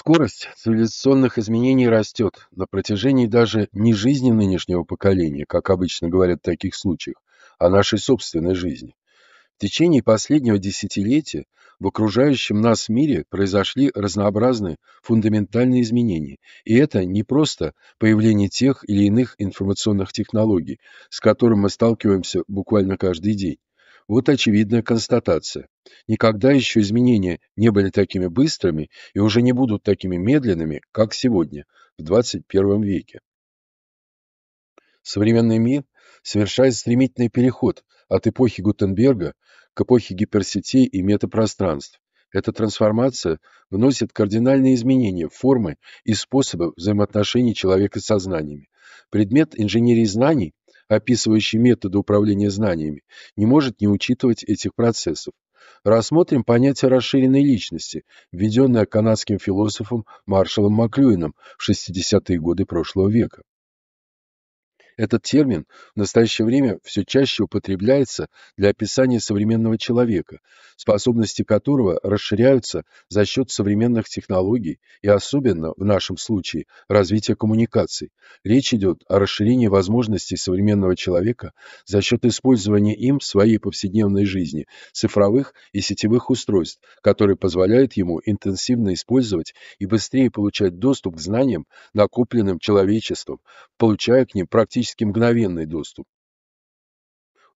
Скорость цивилизационных изменений растет на протяжении даже не жизни нынешнего поколения, как обычно говорят в таких случаях, а нашей собственной жизни. В течение последнего десятилетия в окружающем нас мире произошли разнообразные фундаментальные изменения, и это не просто появление тех или иных информационных технологий, с которыми мы сталкиваемся буквально каждый день. Вот очевидная констатация. Никогда еще изменения не были такими быстрыми и уже не будут такими медленными, как сегодня, в 21 веке. Современный мир совершает стремительный переход от эпохи Гутенберга к эпохе гиперсетей и метапространств. Эта трансформация вносит кардинальные изменения в формы и способы взаимоотношений человека с сознаниями. Предмет инженерии знаний описывающий методы управления знаниями, не может не учитывать этих процессов. Рассмотрим понятие расширенной личности, введенное канадским философом Маршалом Маклюином в 60-е годы прошлого века. Этот термин в настоящее время все чаще употребляется для описания современного человека, способности которого расширяются за счет современных технологий и особенно, в нашем случае, развития коммуникаций. Речь идет о расширении возможностей современного человека за счет использования им в своей повседневной жизни цифровых и сетевых устройств, которые позволяют ему интенсивно использовать и быстрее получать доступ к знаниям, накопленным человечеством, получая к ним практически практически мгновенный доступ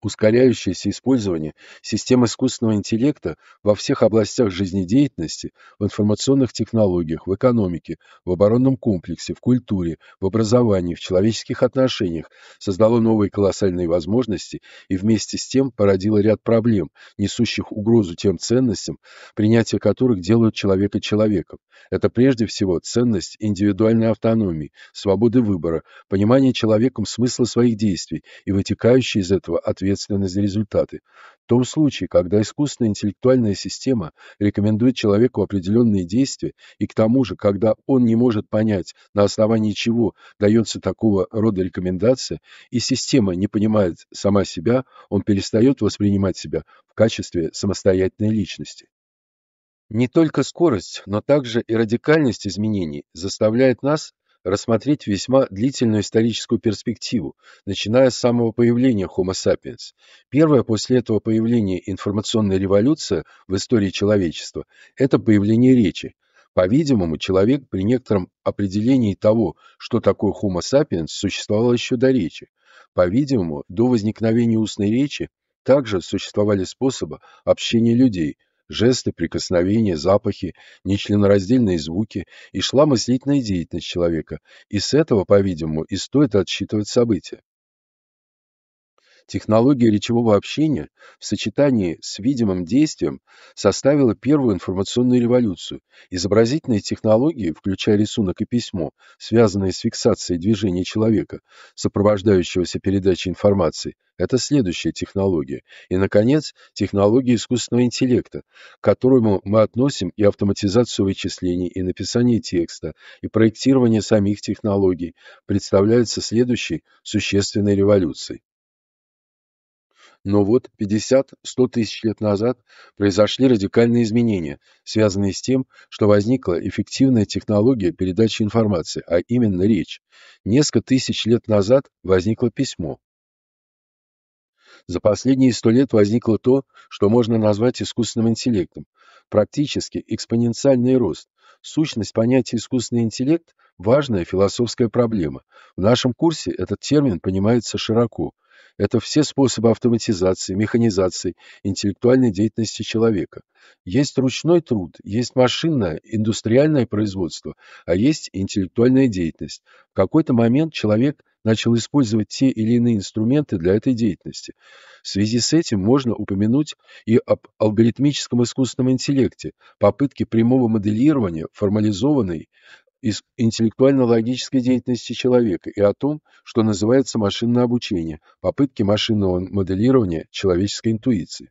ускоряющееся использование систем искусственного интеллекта во всех областях жизнедеятельности, в информационных технологиях, в экономике, в оборонном комплексе, в культуре, в образовании, в человеческих отношениях, создало новые колоссальные возможности и вместе с тем породило ряд проблем, несущих угрозу тем ценностям, принятие которых делают человека человеком. Это прежде всего ценность индивидуальной автономии, свободы выбора, понимание человеком смысла своих действий и вытекающие из этого ответ ответственность за результаты. В том случае, когда искусственная интеллектуальная система рекомендует человеку определенные действия, и к тому же, когда он не может понять, на основании чего дается такого рода рекомендация, и система не понимает сама себя, он перестает воспринимать себя в качестве самостоятельной личности. Не только скорость, но также и радикальность изменений заставляет нас рассмотреть весьма длительную историческую перспективу, начиная с самого появления Homo sapiens. Первое после этого появления информационная революция в истории человечества – это появление речи. По-видимому, человек при некотором определении того, что такое Homo sapiens, существовал еще до речи. По-видимому, до возникновения устной речи также существовали способы общения людей – жесты, прикосновения, запахи, нечленораздельные звуки, и шла мыслительная деятельность человека, и с этого, по-видимому, и стоит отсчитывать события. Технология речевого общения в сочетании с видимым действием составила первую информационную революцию. Изобразительные технологии, включая рисунок и письмо, связанные с фиксацией движения человека, сопровождающегося передачей информации, это следующая технология. И, наконец, технология искусственного интеллекта, к которому мы относим и автоматизацию вычислений, и написание текста, и проектирование самих технологий, представляется следующей существенной революцией. Но вот 50-100 тысяч лет назад произошли радикальные изменения, связанные с тем, что возникла эффективная технология передачи информации, а именно речь. Несколько тысяч лет назад возникло письмо, за последние 100 лет возникло то, что можно назвать искусственным интеллектом. Практически экспоненциальный рост. Сущность понятия «искусственный интеллект» – важная философская проблема. В нашем курсе этот термин понимается широко. Это все способы автоматизации, механизации, интеллектуальной деятельности человека. Есть ручной труд, есть машинное, индустриальное производство, а есть интеллектуальная деятельность. В какой-то момент человек – начал использовать те или иные инструменты для этой деятельности. В связи с этим можно упомянуть и об алгоритмическом искусственном интеллекте, попытке прямого моделирования формализованной из интеллектуально-логической деятельности человека и о том, что называется машинное обучение, попытки машинного моделирования человеческой интуиции.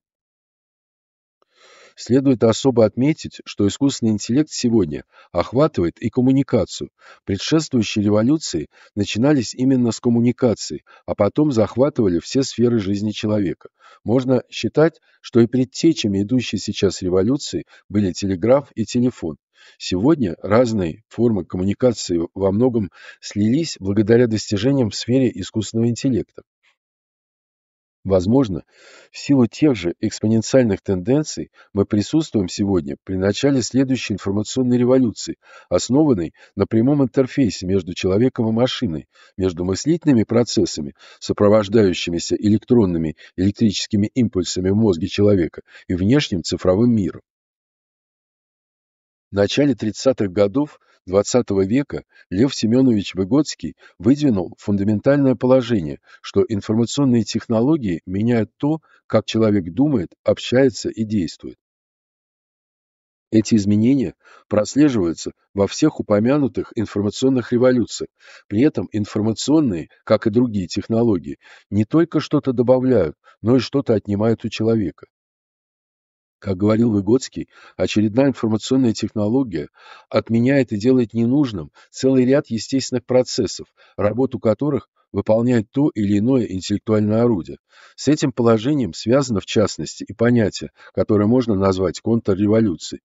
Следует особо отметить, что искусственный интеллект сегодня охватывает и коммуникацию. Предшествующие революции начинались именно с коммуникации, а потом захватывали все сферы жизни человека. Можно считать, что и предтечами идущей сейчас революции были телеграф и телефон, Сегодня разные формы коммуникации во многом слились благодаря достижениям в сфере искусственного интеллекта. Возможно, в силу тех же экспоненциальных тенденций мы присутствуем сегодня при начале следующей информационной революции, основанной на прямом интерфейсе между человеком и машиной, между мыслительными процессами, сопровождающимися электронными электрическими импульсами в мозге человека, и внешним цифровым миром. В начале 30-х годов XX -го века Лев Семенович Выгодский выдвинул фундаментальное положение, что информационные технологии меняют то, как человек думает, общается и действует. Эти изменения прослеживаются во всех упомянутых информационных революциях. При этом информационные, как и другие технологии, не только что-то добавляют, но и что-то отнимают у человека. Как говорил Выгодский, очередная информационная технология отменяет и делает ненужным целый ряд естественных процессов, работу которых выполняет то или иное интеллектуальное орудие. С этим положением связано, в частности, и понятие, которое можно назвать контрреволюцией.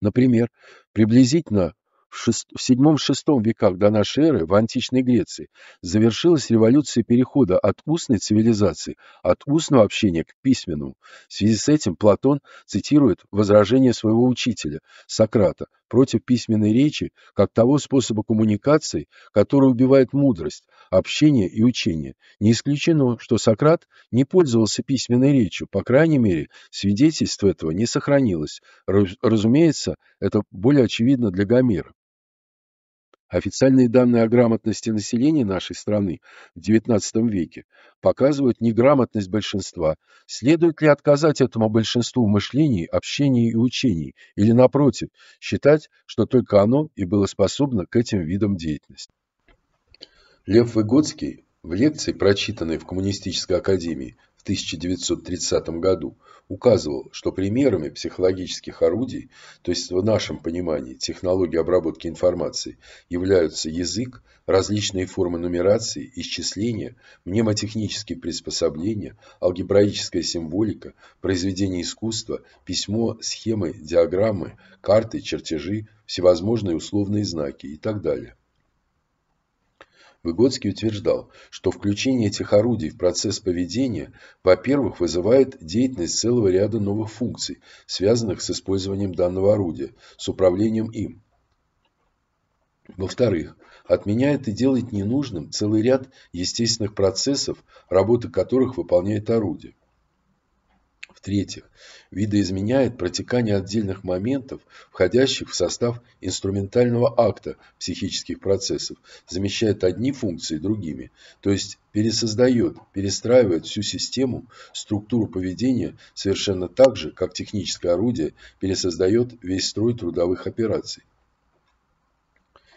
Например, приблизительно в VII-VI веках до нашей эры в античной Греции завершилась революция перехода от устной цивилизации, от устного общения к письменному. В связи с этим Платон цитирует возражение своего учителя Сократа против письменной речи как того способа коммуникации, который убивает мудрость, общение и учение. Не исключено, что Сократ не пользовался письменной речью, по крайней мере, свидетельство этого не сохранилось. Разумеется, это более очевидно для Гомера. Официальные данные о грамотности населения нашей страны в XIX веке показывают неграмотность большинства. Следует ли отказать этому большинству в мышлении, общении и учении, или, напротив, считать, что только оно и было способно к этим видам деятельности? Лев Выгодский в лекции, прочитанной в Коммунистической академии, в 1930 году указывал, что примерами психологических орудий, то есть в нашем понимании технологии обработки информации, являются язык, различные формы нумерации, исчисления, мнемотехнические приспособления, алгебраическая символика, произведение искусства, письмо, схемы, диаграммы, карты, чертежи, всевозможные условные знаки и так далее. Выгодский утверждал, что включение этих орудий в процесс поведения, во-первых, вызывает деятельность целого ряда новых функций, связанных с использованием данного орудия, с управлением им. Во-вторых, отменяет и делает ненужным целый ряд естественных процессов, работы которых выполняет орудие. В-третьих, видоизменяет протекание отдельных моментов, входящих в состав инструментального акта психических процессов, замещает одни функции другими, то есть пересоздает, перестраивает всю систему, структуру поведения совершенно так же, как техническое орудие пересоздает весь строй трудовых операций.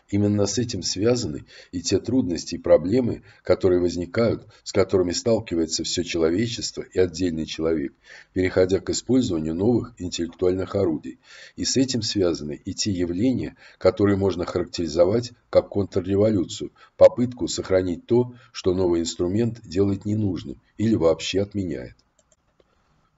Именно с этим связаны и те трудности и проблемы, которые возникают, с которыми сталкивается все человечество и отдельный человек, переходя к использованию новых интеллектуальных орудий. И с этим связаны и те явления, которые можно характеризовать как контрреволюцию, попытку сохранить то, что новый инструмент делает ненужным или вообще отменяет.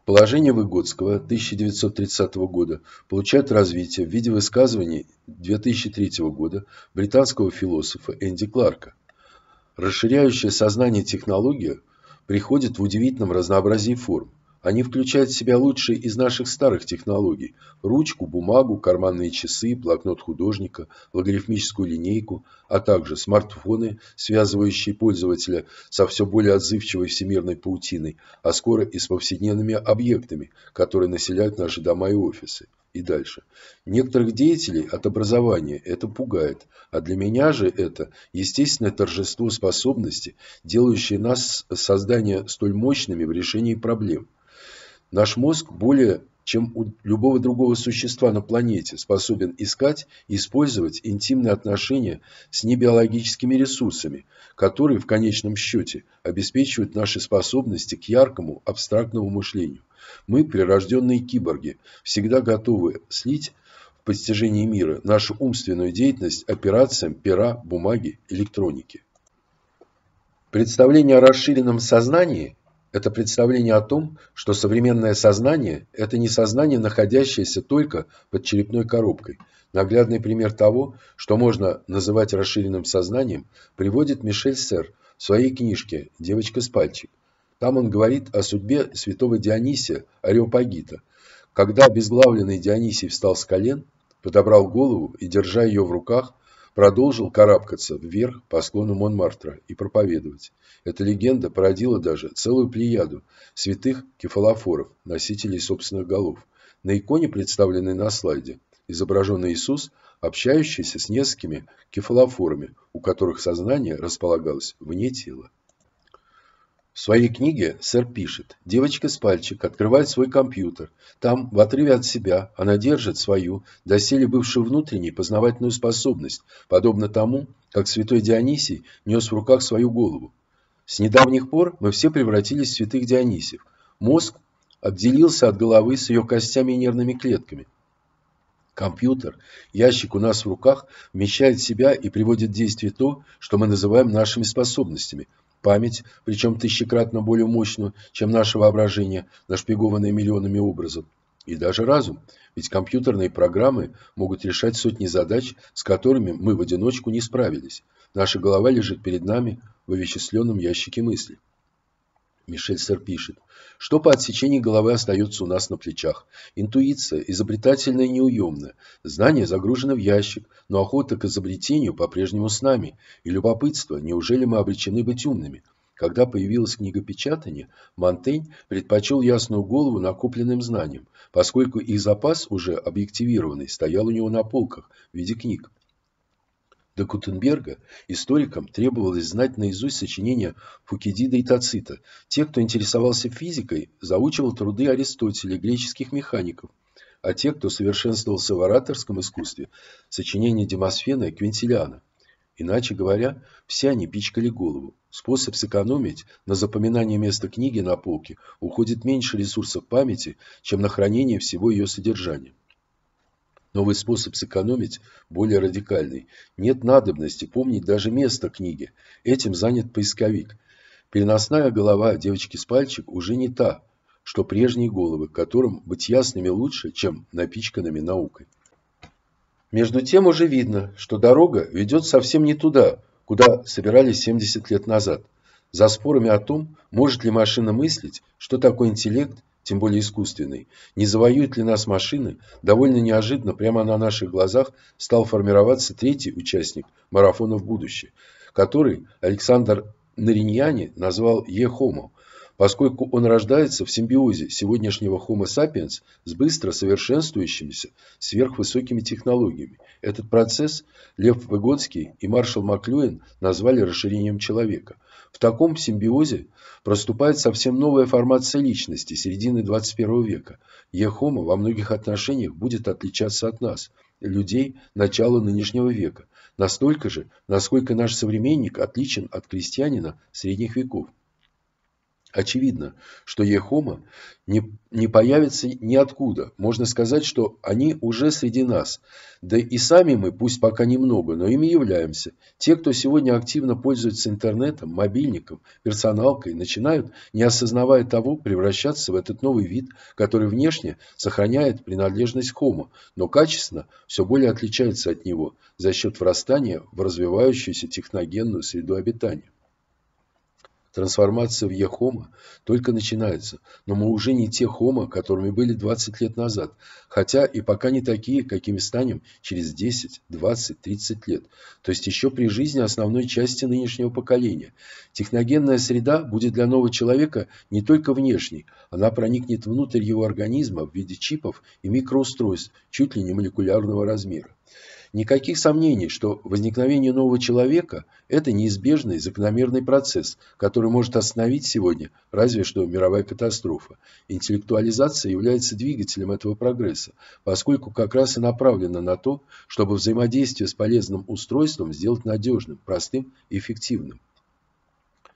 Положение Выгодского 1930 года получает развитие в виде высказываний 2003 года британского философа Энди Кларка. Расширяющее сознание технология приходит в удивительном разнообразии форм. Они включают в себя лучшие из наших старых технологий – ручку, бумагу, карманные часы, блокнот художника, логарифмическую линейку, а также смартфоны, связывающие пользователя со все более отзывчивой всемирной паутиной, а скоро и с повседневными объектами, которые населяют наши дома и офисы. И дальше. Некоторых деятелей от образования это пугает, а для меня же это естественное торжество способности, делающее нас создание столь мощными в решении проблем. Наш мозг более чем у любого другого существа на планете, способен искать и использовать интимные отношения с небиологическими ресурсами, которые в конечном счете обеспечивают наши способности к яркому абстрактному мышлению. Мы, прирожденные киборги, всегда готовы слить в постижении мира нашу умственную деятельность операциям пера, бумаги, электроники. Представление о расширенном сознании – это представление о том, что современное сознание – это не сознание, находящееся только под черепной коробкой. Наглядный пример того, что можно называть расширенным сознанием, приводит Мишель Сер в своей книжке «Девочка с пальчик». Там он говорит о судьбе святого Дионисия Ареопагита. Когда обезглавленный Дионисий встал с колен, подобрал голову и, держа ее в руках, продолжил карабкаться вверх по склону Монмартра и проповедовать. Эта легенда породила даже целую плеяду святых кефалофоров, носителей собственных голов. На иконе, представленной на слайде, изображен Иисус, общающийся с несколькими кефалофорами, у которых сознание располагалось вне тела. В своей книге сэр пишет, девочка с пальчик открывает свой компьютер. Там, в отрыве от себя, она держит свою, доселе бывшую внутренней познавательную способность, подобно тому, как святой Дионисий нес в руках свою голову. С недавних пор мы все превратились в святых Дионисиев. Мозг отделился от головы с ее костями и нервными клетками. Компьютер, ящик у нас в руках, вмещает в себя и приводит в действие то, что мы называем нашими способностями – Память, причем тысячекратно более мощную, чем наше воображение, нашпигованное миллионами образов. И даже разум, ведь компьютерные программы могут решать сотни задач, с которыми мы в одиночку не справились. Наша голова лежит перед нами в овеществленном ящике мысли. Мишель Мишельсер пишет, что по отсечении головы остается у нас на плечах. Интуиция изобретательная и неуемная, знание загружено в ящик, но охота к изобретению по-прежнему с нами, и любопытство, неужели мы обречены быть умными. Когда появилась книгопечатание, Монтень предпочел ясную голову накопленным знаниям, поскольку их запас, уже объективированный, стоял у него на полках в виде книг. До Гутенберга историкам требовалось знать наизусть сочинения Фукидида и Тацита. Те, кто интересовался физикой, заучивал труды Аристотеля, греческих механиков. А те, кто совершенствовался в ораторском искусстве, сочинения Демосфена и Квинтилиана. Иначе говоря, все они пичкали голову. Способ сэкономить на запоминание места книги на полке уходит меньше ресурсов памяти, чем на хранение всего ее содержания. Новый способ сэкономить более радикальный. Нет надобности помнить даже место книги. Этим занят поисковик. Переносная голова девочки с пальчик уже не та, что прежние головы, которым быть ясными лучше, чем напичканными наукой. Между тем уже видно, что дорога ведет совсем не туда, куда собирались 70 лет назад. За спорами о том, может ли машина мыслить, что такое интеллект тем более искусственной, не завоюют ли нас машины, довольно неожиданно прямо на наших глазах стал формироваться третий участник марафона в будущее, который Александр Нариньяни назвал «Е-хомо», поскольку он рождается в симбиозе сегодняшнего Homo sapiens с быстро совершенствующимися сверхвысокими технологиями. Этот процесс Лев Выгодский и маршал Маклюэн назвали расширением человека. В таком симбиозе проступает совсем новая формация личности середины 21 века. Ехома во многих отношениях будет отличаться от нас, людей начала нынешнего века, настолько же, насколько наш современник отличен от крестьянина средних веков. Очевидно, что Ехома не, не появится ниоткуда. Можно сказать, что они уже среди нас. Да и сами мы, пусть пока немного, но ими являемся. Те, кто сегодня активно пользуется интернетом, мобильником, персоналкой, начинают, не осознавая того, превращаться в этот новый вид, который внешне сохраняет принадлежность Хома, но качественно все более отличается от него за счет врастания в развивающуюся техногенную среду обитания. Трансформация в Е-хома только начинается, но мы уже не те хома, которыми были 20 лет назад, хотя и пока не такие, какими станем через 10, 20, 30 лет, то есть еще при жизни основной части нынешнего поколения. Техногенная среда будет для нового человека не только внешней, она проникнет внутрь его организма в виде чипов и микроустройств чуть ли не молекулярного размера. Никаких сомнений, что возникновение нового человека – это неизбежный закономерный процесс, который может остановить сегодня разве что мировая катастрофа. Интеллектуализация является двигателем этого прогресса, поскольку как раз и направлена на то, чтобы взаимодействие с полезным устройством сделать надежным, простым и эффективным.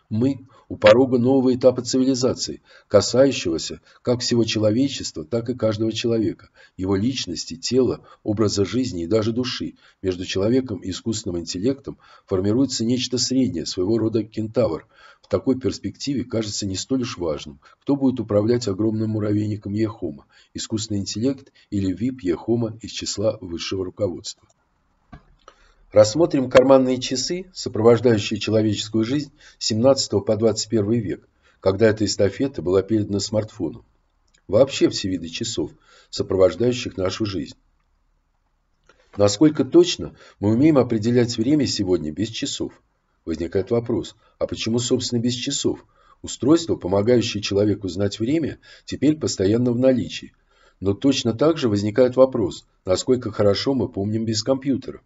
Мы у порога нового этапа цивилизации, касающегося как всего человечества, так и каждого человека, его личности, тела, образа жизни и даже души. Между человеком и искусственным интеллектом формируется нечто среднее, своего рода кентавр. В такой перспективе кажется не столь уж важным, кто будет управлять огромным муравейником Ехома, искусственный интеллект или VIP Ехома из числа высшего руководства. Рассмотрим карманные часы, сопровождающие человеческую жизнь с 17 по 21 век, когда эта эстафета была передана смартфону. Вообще все виды часов, сопровождающих нашу жизнь. Насколько точно мы умеем определять время сегодня без часов? Возникает вопрос, а почему, собственно, без часов? Устройство, помогающее человеку знать время, теперь постоянно в наличии. Но точно так же возникает вопрос, насколько хорошо мы помним без компьютера.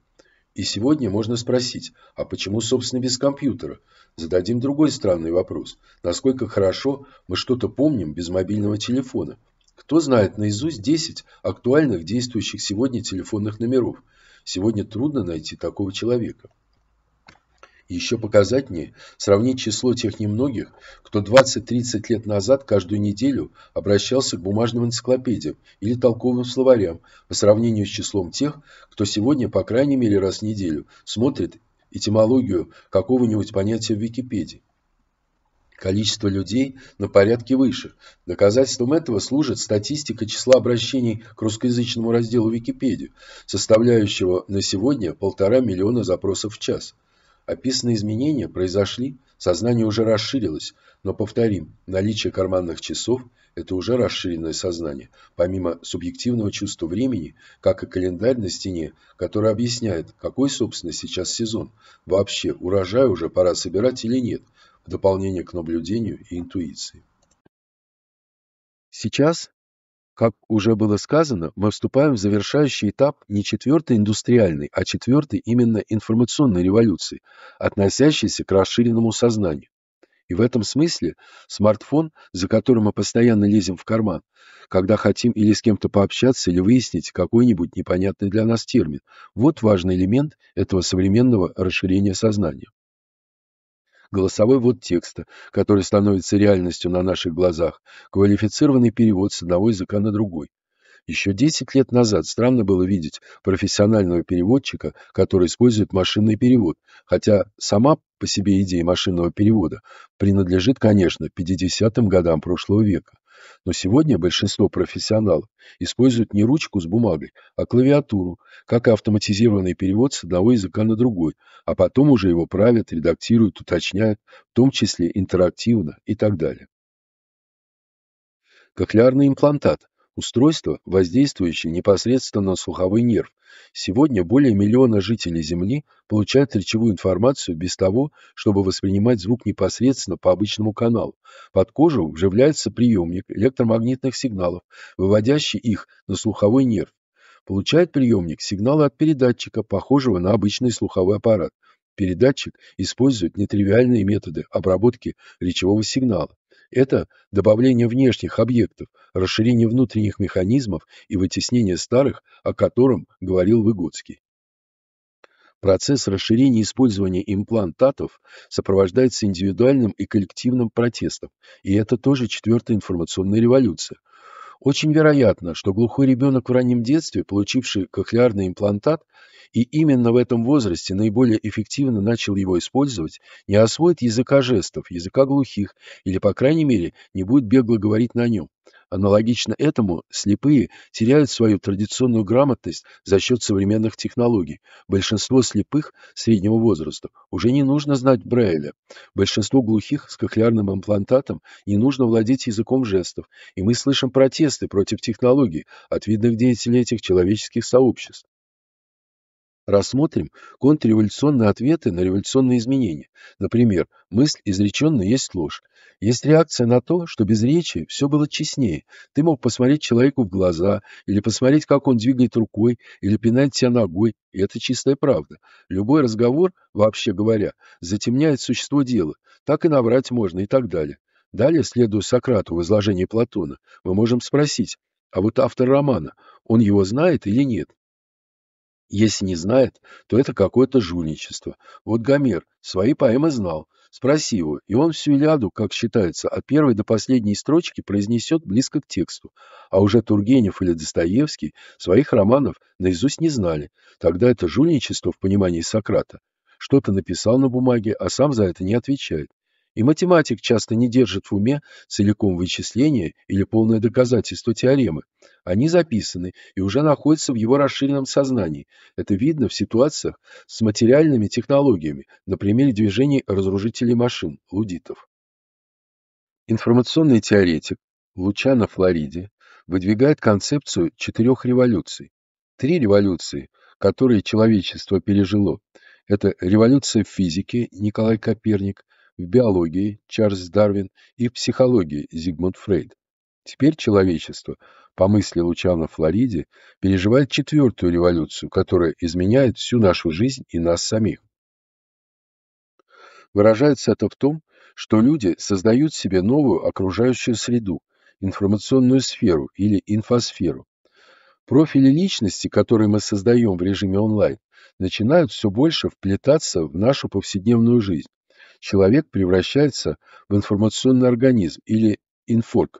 И сегодня можно спросить, а почему, собственно, без компьютера? Зададим другой странный вопрос. Насколько хорошо мы что-то помним без мобильного телефона? Кто знает наизусть 10 актуальных действующих сегодня телефонных номеров? Сегодня трудно найти такого человека. Еще показательнее сравнить число тех немногих, кто 20-30 лет назад каждую неделю обращался к бумажным энциклопедиям или толковым словарям по сравнению с числом тех, кто сегодня по крайней мере раз в неделю смотрит этимологию какого-нибудь понятия в Википедии. Количество людей на порядке выше. Доказательством этого служит статистика числа обращений к русскоязычному разделу Википедии, составляющего на сегодня полтора миллиона запросов в час – Описанные изменения произошли, сознание уже расширилось, но повторим, наличие карманных часов – это уже расширенное сознание, помимо субъективного чувства времени, как и календарь на стене, который объясняет, какой, собственно, сейчас сезон, вообще урожай уже пора собирать или нет, в дополнение к наблюдению и интуиции. Сейчас как уже было сказано, мы вступаем в завершающий этап не четвертой индустриальной, а четвертой именно информационной революции, относящейся к расширенному сознанию. И в этом смысле смартфон, за которым мы постоянно лезем в карман, когда хотим или с кем-то пообщаться, или выяснить какой-нибудь непонятный для нас термин, вот важный элемент этого современного расширения сознания голосовой ввод текста, который становится реальностью на наших глазах, квалифицированный перевод с одного языка на другой. Еще 10 лет назад странно было видеть профессионального переводчика, который использует машинный перевод, хотя сама по себе идея машинного перевода принадлежит, конечно, 50-м годам прошлого века. Но сегодня большинство профессионалов используют не ручку с бумагой, а клавиатуру, как автоматизированный перевод с одного языка на другой, а потом уже его правят, редактируют, уточняют, в том числе интерактивно и так далее. Кохлеарный имплантат Устройство, воздействующее непосредственно на слуховой нерв. Сегодня более миллиона жителей Земли получают речевую информацию без того, чтобы воспринимать звук непосредственно по обычному каналу. Под кожу вживляется приемник электромагнитных сигналов, выводящий их на слуховой нерв. Получает приемник сигналы от передатчика, похожего на обычный слуховой аппарат. Передатчик использует нетривиальные методы обработки речевого сигнала. Это добавление внешних объектов, расширение внутренних механизмов и вытеснение старых, о котором говорил Выгодский. Процесс расширения использования имплантатов сопровождается индивидуальным и коллективным протестом, и это тоже четвертая информационная революция. Очень вероятно, что глухой ребенок в раннем детстве, получивший кохлеарный имплантат, и именно в этом возрасте наиболее эффективно начал его использовать, не освоит языка жестов, языка глухих, или, по крайней мере, не будет бегло говорить на нем. Аналогично этому слепые теряют свою традиционную грамотность за счет современных технологий. Большинство слепых среднего возраста уже не нужно знать Брайля. Большинство глухих с кохлеарным имплантатом не нужно владеть языком жестов. И мы слышим протесты против технологий от видных деятелей этих человеческих сообществ. Рассмотрим контрреволюционные ответы на революционные изменения. Например, мысль изреченная есть ложь. Есть реакция на то, что без речи все было честнее. Ты мог посмотреть человеку в глаза, или посмотреть, как он двигает рукой, или пинать тебя ногой. И это чистая правда. Любой разговор, вообще говоря, затемняет существо дела. Так и наврать можно и так далее. Далее, следуя Сократу в изложении Платона, мы можем спросить, а вот автор романа, он его знает или нет? Если не знает, то это какое-то жульничество. Вот Гомер свои поэмы знал. Спроси его, и он всю Илиаду, как считается, от первой до последней строчки произнесет близко к тексту. А уже Тургенев или Достоевский своих романов наизусть не знали. Тогда это жульничество в понимании Сократа. Что-то написал на бумаге, а сам за это не отвечает. И математик часто не держит в уме целиком вычисление или полное доказательство теоремы. Они записаны и уже находятся в его расширенном сознании. Это видно в ситуациях с материальными технологиями, например, примере движений разрушителей машин, лудитов. Информационный теоретик Лучано Флориди выдвигает концепцию четырех революций. Три революции, которые человечество пережило, это революция в физике Николай Коперник, в биологии Чарльз Дарвин и в психологии Зигмунд Фрейд. Теперь человечество, по мысли Лучана Флориди, переживает четвертую революцию, которая изменяет всю нашу жизнь и нас самих. Выражается это в том, что люди создают себе новую окружающую среду, информационную сферу или инфосферу. Профили личности, которые мы создаем в режиме онлайн, начинают все больше вплетаться в нашу повседневную жизнь человек превращается в информационный организм или инфорг.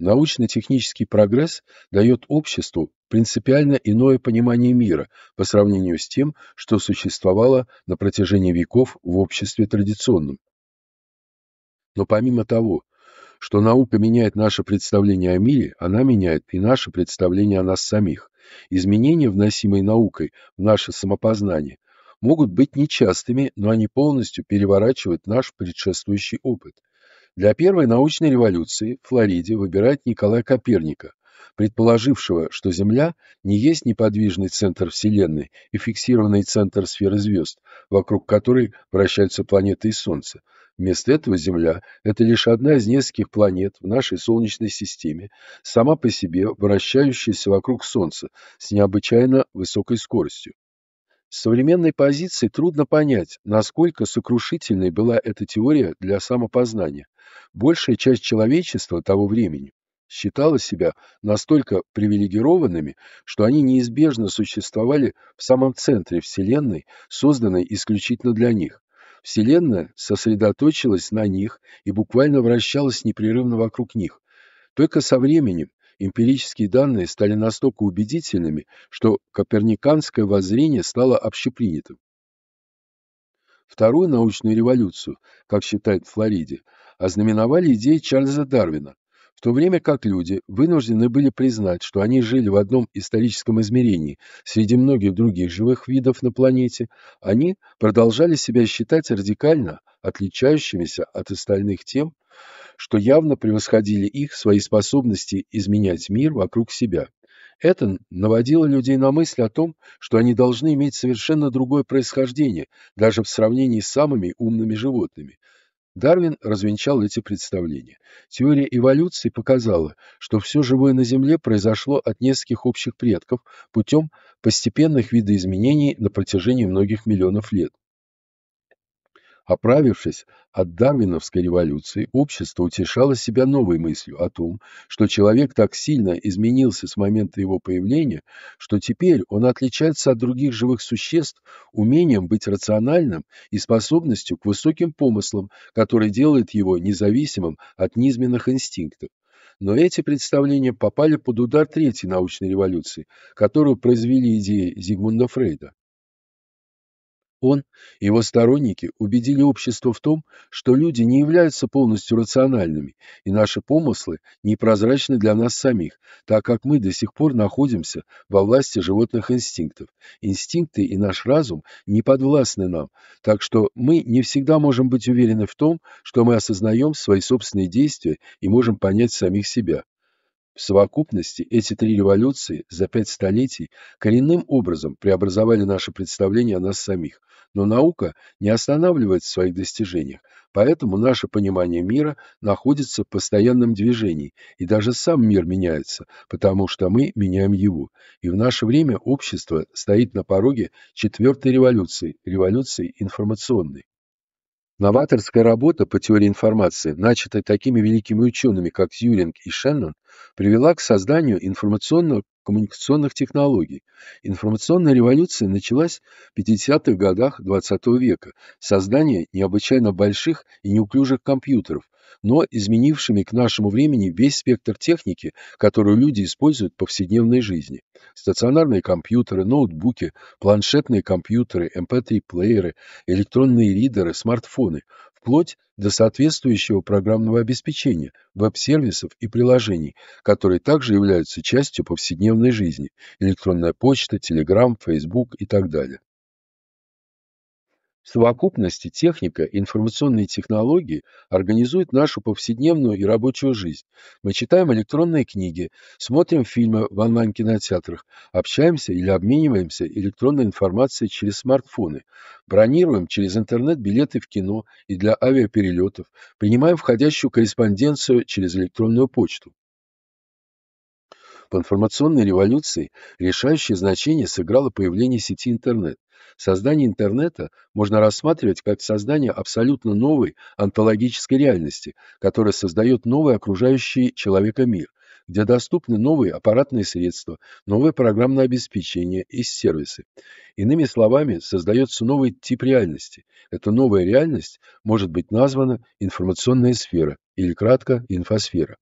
Научно-технический прогресс дает обществу принципиально иное понимание мира по сравнению с тем, что существовало на протяжении веков в обществе традиционном. Но помимо того, что наука меняет наше представление о мире, она меняет и наше представление о нас самих. Изменения, вносимые наукой в наше самопознание – могут быть нечастыми, но они полностью переворачивают наш предшествующий опыт. Для первой научной революции в Флориде выбирают Николая Коперника, предположившего, что Земля не есть неподвижный центр Вселенной и фиксированный центр сферы звезд, вокруг которой вращаются планеты и Солнце, Вместо этого Земля – это лишь одна из нескольких планет в нашей Солнечной системе, сама по себе вращающаяся вокруг Солнца с необычайно высокой скоростью. С современной позиции трудно понять, насколько сокрушительной была эта теория для самопознания. Большая часть человечества того времени считала себя настолько привилегированными, что они неизбежно существовали в самом центре Вселенной, созданной исключительно для них. Вселенная сосредоточилась на них и буквально вращалась непрерывно вокруг них. Только со временем Эмпирические данные стали настолько убедительными, что коперниканское воззрение стало общепринятым. Вторую научную революцию, как считает Флориде, ознаменовали идеи Чарльза Дарвина, в то время как люди вынуждены были признать, что они жили в одном историческом измерении среди многих других живых видов на планете, они продолжали себя считать радикально отличающимися от остальных тем, что явно превосходили их свои способности изменять мир вокруг себя. Это наводило людей на мысль о том, что они должны иметь совершенно другое происхождение, даже в сравнении с самыми умными животными. Дарвин развенчал эти представления. Теория эволюции показала, что все живое на Земле произошло от нескольких общих предков путем постепенных видоизменений на протяжении многих миллионов лет. Оправившись от дарвиновской революции, общество утешало себя новой мыслью о том, что человек так сильно изменился с момента его появления, что теперь он отличается от других живых существ умением быть рациональным и способностью к высоким помыслам, которые делают его независимым от низменных инстинктов. Но эти представления попали под удар третьей научной революции, которую произвели идеи Зигмунда Фрейда. Он и его сторонники убедили общество в том, что люди не являются полностью рациональными, и наши помыслы непрозрачны для нас самих, так как мы до сих пор находимся во власти животных инстинктов. Инстинкты и наш разум не подвластны нам, так что мы не всегда можем быть уверены в том, что мы осознаем свои собственные действия и можем понять самих себя. В совокупности эти три революции за пять столетий коренным образом преобразовали наше представление о нас самих, но наука не останавливается в своих достижениях, поэтому наше понимание мира находится в постоянном движении, и даже сам мир меняется, потому что мы меняем его. И в наше время общество стоит на пороге четвертой революции, революции информационной. Новаторская работа по теории информации, начатая такими великими учеными, как Зюринг и Шеннон, привела к созданию информационно-коммуникационных технологий. Информационная революция началась в 50-х годах XX века создание необычайно больших и неуклюжих компьютеров, но изменившими к нашему времени весь спектр техники, которую люди используют в повседневной жизни. Стационарные компьютеры, ноутбуки, планшетные компьютеры, MP3-плееры, эм электронные ридеры, смартфоны, вплоть до соответствующего программного обеспечения, веб-сервисов и приложений, которые также являются частью повседневной жизни – электронная почта, Telegram, Facebook и так далее. В совокупности техника и информационные технологии организуют нашу повседневную и рабочую жизнь. Мы читаем электронные книги, смотрим фильмы в онлайн-кинотеатрах, общаемся или обмениваемся электронной информацией через смартфоны, бронируем через интернет билеты в кино и для авиаперелетов, принимаем входящую корреспонденцию через электронную почту. В информационной революции решающее значение сыграло появление сети интернет. Создание интернета можно рассматривать как создание абсолютно новой онтологической реальности, которая создает новый окружающий человека мир, где доступны новые аппаратные средства, новое программное обеспечение и сервисы. Иными словами, создается новый тип реальности. Эта новая реальность может быть названа информационная сфера или кратко инфосфера.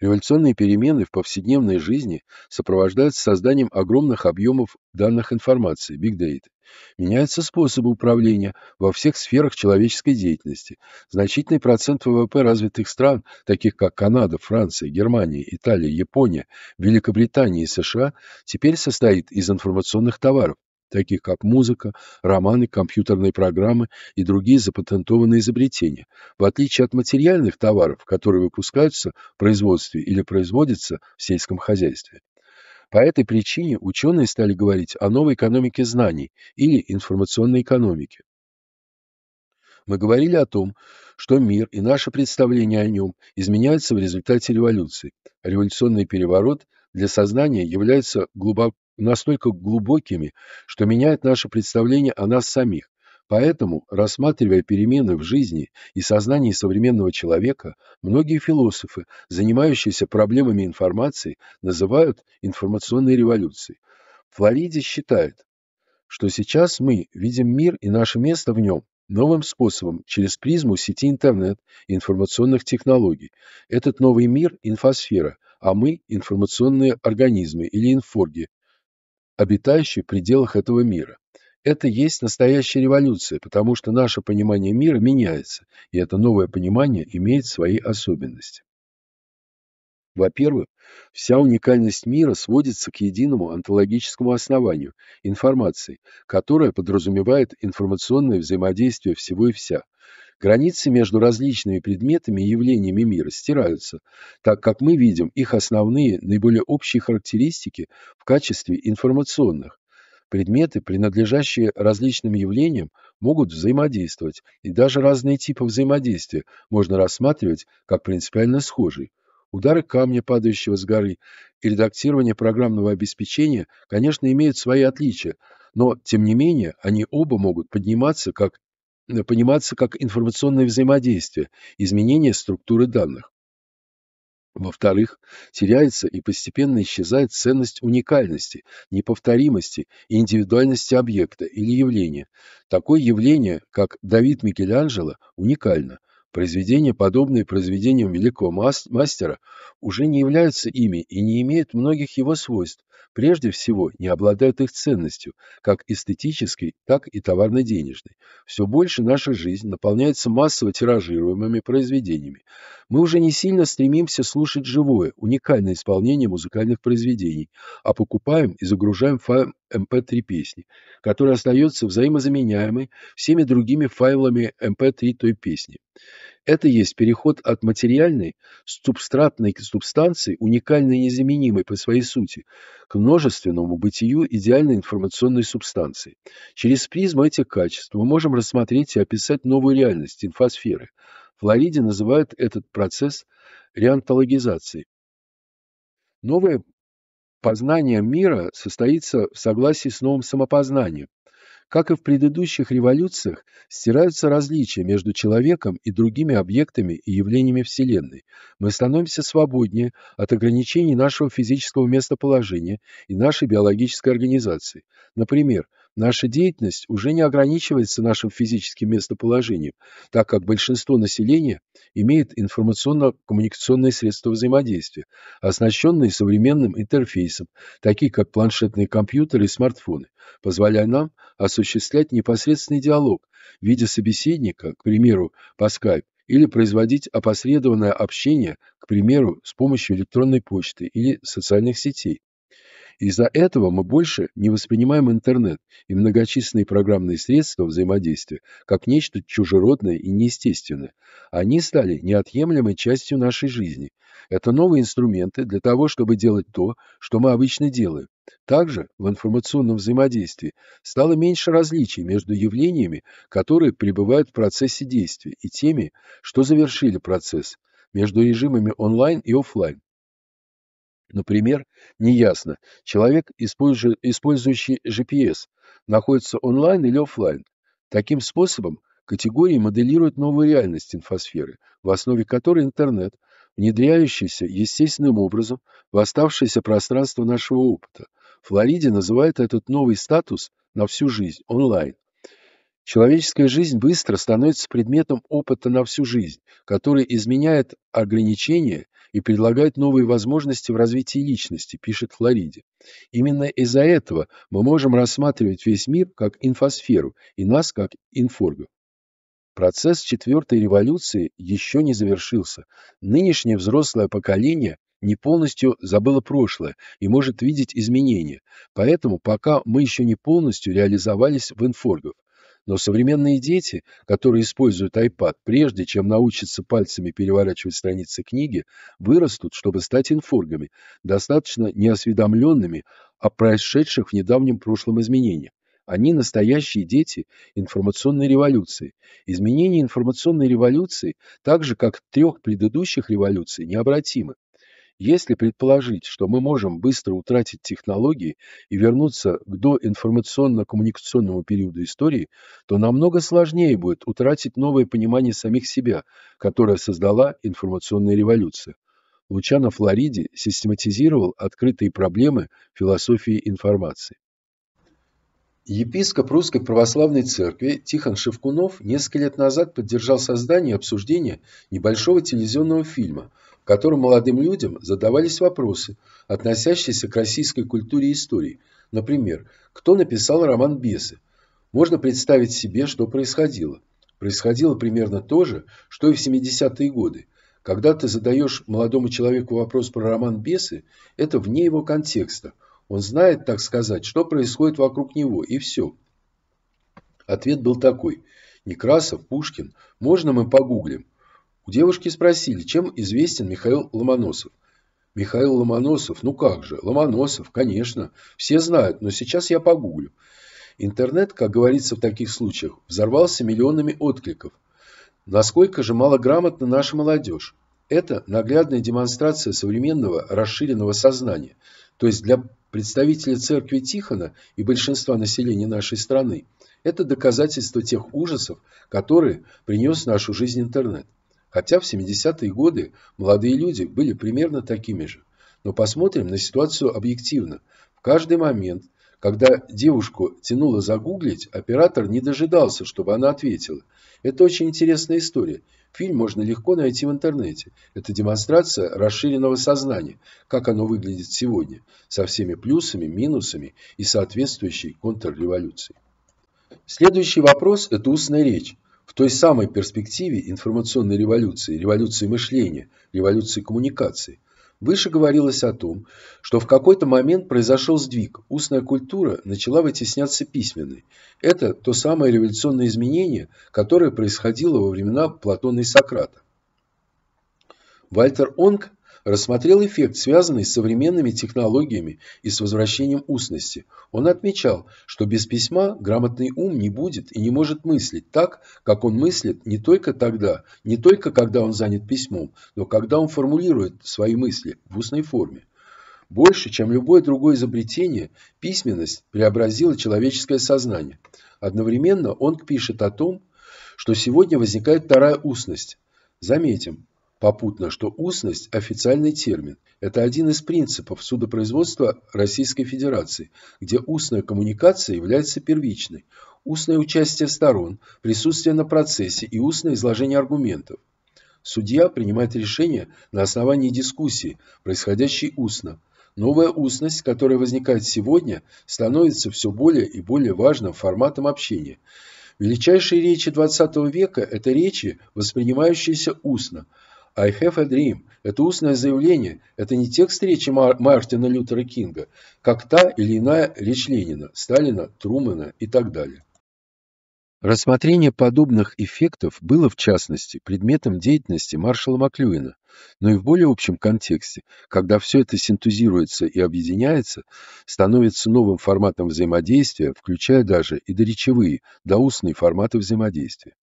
Революционные перемены в повседневной жизни сопровождаются созданием огромных объемов данных информации, big data. Меняются способы управления во всех сферах человеческой деятельности. Значительный процент ВВП развитых стран, таких как Канада, Франция, Германия, Италия, Япония, Великобритания и США, теперь состоит из информационных товаров, таких как музыка, романы, компьютерные программы и другие запатентованные изобретения. В отличие от материальных товаров, которые выпускаются в производстве или производятся в сельском хозяйстве. По этой причине ученые стали говорить о новой экономике знаний или информационной экономике. Мы говорили о том, что мир и наше представление о нем изменяются в результате революции. Революционный переворот для сознания является глубоко настолько глубокими, что меняют наше представление о нас самих. Поэтому, рассматривая перемены в жизни и сознании современного человека, многие философы, занимающиеся проблемами информации, называют информационной революцией. Флориди считает, что сейчас мы видим мир и наше место в нем новым способом через призму сети интернет и информационных технологий. Этот новый мир – инфосфера, а мы – информационные организмы или инфорги, обитающих в пределах этого мира. Это есть настоящая революция, потому что наше понимание мира меняется, и это новое понимание имеет свои особенности. Во-первых, вся уникальность мира сводится к единому онтологическому основанию – информации, которая подразумевает информационное взаимодействие всего и вся – Границы между различными предметами и явлениями мира стираются, так как мы видим их основные, наиболее общие характеристики в качестве информационных. Предметы, принадлежащие различным явлениям, могут взаимодействовать, и даже разные типы взаимодействия можно рассматривать как принципиально схожие. Удары камня, падающего с горы, и редактирование программного обеспечения, конечно, имеют свои отличия, но, тем не менее, они оба могут подниматься как Э, пониматься как информационное взаимодействие, изменение структуры данных. Во-вторых, теряется и постепенно исчезает ценность уникальности, неповторимости и индивидуальности объекта или явления. Такое явление, как Давид Микеланджело, уникально. Произведения, подобные произведениям великого мастера, уже не являются ими и не имеют многих его свойств, прежде всего не обладают их ценностью, как эстетической, так и товарно-денежной. Все больше наша жизнь наполняется массово тиражируемыми произведениями. Мы уже не сильно стремимся слушать живое, уникальное исполнение музыкальных произведений, а покупаем и загружаем файл MP3 эм песни, которая остается взаимозаменяемой всеми другими файлами MP3 эм той песни. Это есть переход от материальной, субстратной субстанции, уникальной и незаменимой по своей сути, к множественному бытию идеальной информационной субстанции. Через призму этих качеств мы можем рассмотреть и описать новую реальность, инфосферы. В Флориде называют этот процесс реантологизацией. Новое познание мира состоится в согласии с новым самопознанием, как и в предыдущих революциях, стираются различия между человеком и другими объектами и явлениями Вселенной. Мы становимся свободнее от ограничений нашего физического местоположения и нашей биологической организации. Например, Наша деятельность уже не ограничивается нашим физическим местоположением, так как большинство населения имеет информационно-коммуникационные средства взаимодействия, оснащенные современным интерфейсом, такие как планшетные компьютеры и смартфоны, позволяя нам осуществлять непосредственный диалог в виде собеседника, к примеру, по Skype, или производить опосредованное общение, к примеру, с помощью электронной почты или социальных сетей. Из-за этого мы больше не воспринимаем интернет и многочисленные программные средства взаимодействия как нечто чужеродное и неестественное. Они стали неотъемлемой частью нашей жизни. Это новые инструменты для того, чтобы делать то, что мы обычно делаем. Также в информационном взаимодействии стало меньше различий между явлениями, которые пребывают в процессе действия, и теми, что завершили процесс, между режимами онлайн и офлайн. Например, неясно, человек, использующий GPS, находится онлайн или офлайн. Таким способом категории моделируют новую реальность инфосферы, в основе которой интернет, внедряющийся естественным образом в оставшееся пространство нашего опыта. Флориде называют этот новый статус на всю жизнь – онлайн. Человеческая жизнь быстро становится предметом опыта на всю жизнь, который изменяет ограничения и предлагают новые возможности в развитии личности, пишет Флориде. Именно из-за этого мы можем рассматривать весь мир как инфосферу и нас как инфоргу. Процесс четвертой революции еще не завершился. Нынешнее взрослое поколение не полностью забыло прошлое и может видеть изменения, поэтому пока мы еще не полностью реализовались в инфоргов. Но современные дети, которые используют iPad, прежде чем научатся пальцами переворачивать страницы книги, вырастут, чтобы стать инфургами, достаточно неосведомленными о происшедших в недавнем прошлом изменениях. Они настоящие дети информационной революции. Изменения информационной революции, так же как трех предыдущих революций, необратимы. Если предположить, что мы можем быстро утратить технологии и вернуться к доинформационно-коммуникационному периоду истории, то намного сложнее будет утратить новое понимание самих себя, которое создала информационная революция. Лучано Флориди систематизировал открытые проблемы философии информации. Епископ Русской Православной Церкви Тихон Шевкунов несколько лет назад поддержал создание и обсуждение небольшого телевизионного фильма – котором молодым людям задавались вопросы, относящиеся к российской культуре и истории. Например, кто написал роман «Бесы»? Можно представить себе, что происходило. Происходило примерно то же, что и в 70-е годы. Когда ты задаешь молодому человеку вопрос про роман «Бесы», это вне его контекста. Он знает, так сказать, что происходит вокруг него, и все. Ответ был такой. Некрасов, Пушкин, можно мы погуглим? У девушки спросили, чем известен Михаил Ломоносов. Михаил Ломоносов, ну как же, Ломоносов, конечно, все знают, но сейчас я погуглю. Интернет, как говорится в таких случаях, взорвался миллионами откликов. Насколько же малограмотна наша молодежь? Это наглядная демонстрация современного расширенного сознания. То есть для представителя церкви Тихона и большинства населения нашей страны это доказательство тех ужасов, которые принес в нашу жизнь интернет. Хотя в 70-е годы молодые люди были примерно такими же. Но посмотрим на ситуацию объективно. В каждый момент, когда девушку тянуло загуглить, оператор не дожидался, чтобы она ответила. Это очень интересная история. Фильм можно легко найти в интернете. Это демонстрация расширенного сознания, как оно выглядит сегодня, со всеми плюсами, минусами и соответствующей контрреволюцией. Следующий вопрос – это устная речь в той самой перспективе информационной революции, революции мышления, революции коммуникации. Выше говорилось о том, что в какой-то момент произошел сдвиг, устная культура начала вытесняться письменной. Это то самое революционное изменение, которое происходило во времена Платона и Сократа. Вальтер Онг рассмотрел эффект, связанный с современными технологиями и с возвращением устности. Он отмечал, что без письма грамотный ум не будет и не может мыслить так, как он мыслит не только тогда, не только когда он занят письмом, но когда он формулирует свои мысли в устной форме. Больше, чем любое другое изобретение, письменность преобразила человеческое сознание. Одновременно он пишет о том, что сегодня возникает вторая устность. Заметим, Попутно, что устность – официальный термин. Это один из принципов судопроизводства Российской Федерации, где устная коммуникация является первичной. Устное участие сторон, присутствие на процессе и устное изложение аргументов. Судья принимает решение на основании дискуссии, происходящей устно. Новая устность, которая возникает сегодня, становится все более и более важным форматом общения. Величайшие речи XX века – это речи, воспринимающиеся устно – «I have a dream» – это устное заявление, это не текст речи Мар Мартина Лютера Кинга, как та или иная речь Ленина, Сталина, Трумана и так далее. Рассмотрение подобных эффектов было, в частности, предметом деятельности маршала Маклюина, но и в более общем контексте, когда все это синтезируется и объединяется, становится новым форматом взаимодействия, включая даже и доречевые, доустные форматы взаимодействия.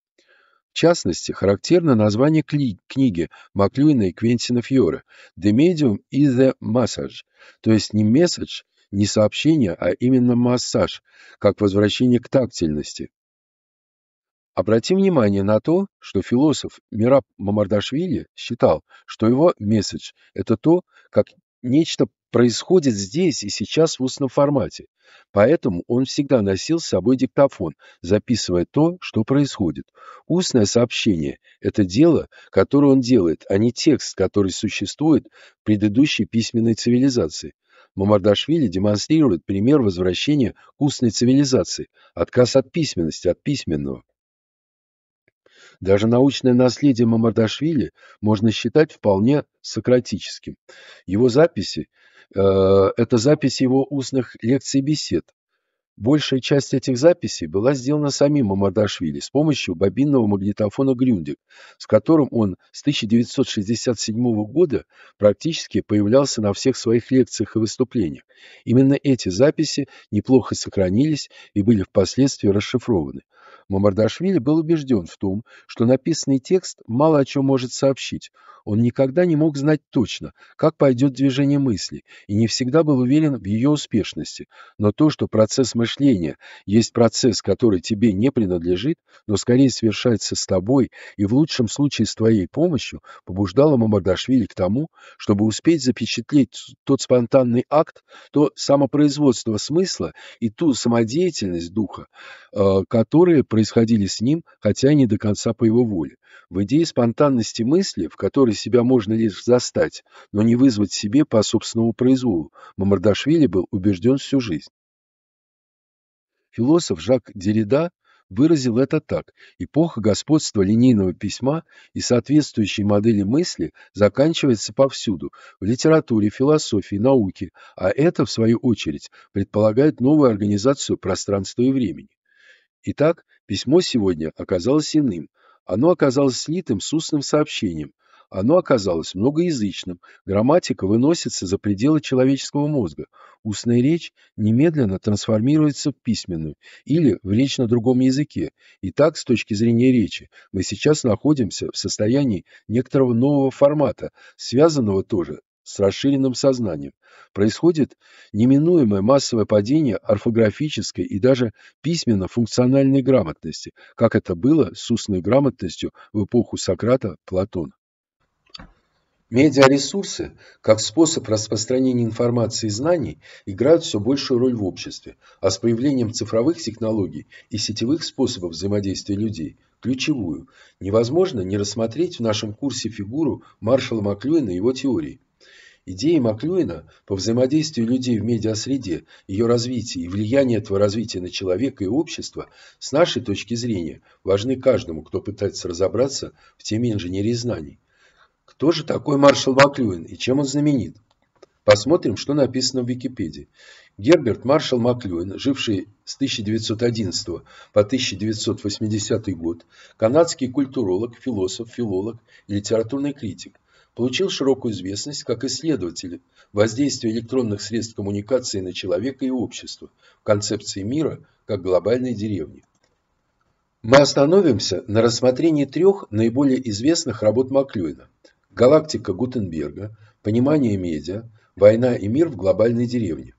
В частности, характерно название кли- книги Маклюина и Квентина Фьора «The Medium и The Massage», то есть не месседж, не сообщение, а именно массаж, как возвращение к тактильности. Обратим внимание на то, что философ Мираб Мамардашвили считал, что его месседж – это то, как нечто происходит здесь и сейчас в устном формате. Поэтому он всегда носил с собой диктофон, записывая то, что происходит. Устное сообщение – это дело, которое он делает, а не текст, который существует в предыдущей письменной цивилизации. Мамардашвили демонстрирует пример возвращения к устной цивилизации, отказ от письменности, от письменного. Даже научное наследие Мамардашвили можно считать вполне сократическим. Его записи э, – это записи его устных лекций и бесед. Большая часть этих записей была сделана самим Мамардашвили с помощью бобинного магнитофона «Грюндик», с которым он с 1967 года практически появлялся на всех своих лекциях и выступлениях. Именно эти записи неплохо сохранились и были впоследствии расшифрованы. Мамардашвили был убежден в том, что написанный текст мало о чем может сообщить. Он никогда не мог знать точно, как пойдет движение мысли, и не всегда был уверен в ее успешности. Но то, что процесс мышления есть процесс, который тебе не принадлежит, но скорее совершается с тобой и в лучшем случае с твоей помощью, побуждало Мамардашвили к тому, чтобы успеть запечатлеть тот спонтанный акт, то самопроизводство смысла и ту самодеятельность духа, э, которые происходили с ним, хотя и не до конца по его воле. В идее спонтанности мысли, в которой себя можно лишь застать, но не вызвать себе по собственному произволу, Мамардашвили был убежден всю жизнь. Философ Жак Дерида выразил это так. Эпоха господства линейного письма и соответствующей модели мысли заканчивается повсюду, в литературе, философии, науке, а это, в свою очередь, предполагает новую организацию пространства и времени. Итак, Письмо сегодня оказалось иным. Оно оказалось слитым с устным сообщением. Оно оказалось многоязычным. Грамматика выносится за пределы человеческого мозга. Устная речь немедленно трансформируется в письменную или в речь на другом языке. И так, с точки зрения речи, мы сейчас находимся в состоянии некоторого нового формата, связанного тоже с расширенным сознанием. Происходит неминуемое массовое падение орфографической и даже письменно-функциональной грамотности, как это было с устной грамотностью в эпоху Сократа, Платона. Медиаресурсы, как способ распространения информации и знаний, играют все большую роль в обществе, а с появлением цифровых технологий и сетевых способов взаимодействия людей – ключевую. Невозможно не рассмотреть в нашем курсе фигуру маршала Маклюина и его теории. Идеи Маклюина по взаимодействию людей в медиасреде, ее развитии и влияние этого развития на человека и общество, с нашей точки зрения, важны каждому, кто пытается разобраться в теме инженерии знаний. Кто же такой маршал Маклюин и чем он знаменит? Посмотрим, что написано в Википедии. Герберт Маршал Маклюин, живший с 1911 по 1980 год, канадский культуролог, философ, филолог и литературный критик получил широкую известность как исследователь воздействия электронных средств коммуникации на человека и общество в концепции мира как глобальной деревни. Мы остановимся на рассмотрении трех наиболее известных работ Маклюина «Галактика Гутенберга», «Понимание медиа», «Война и мир в глобальной деревне».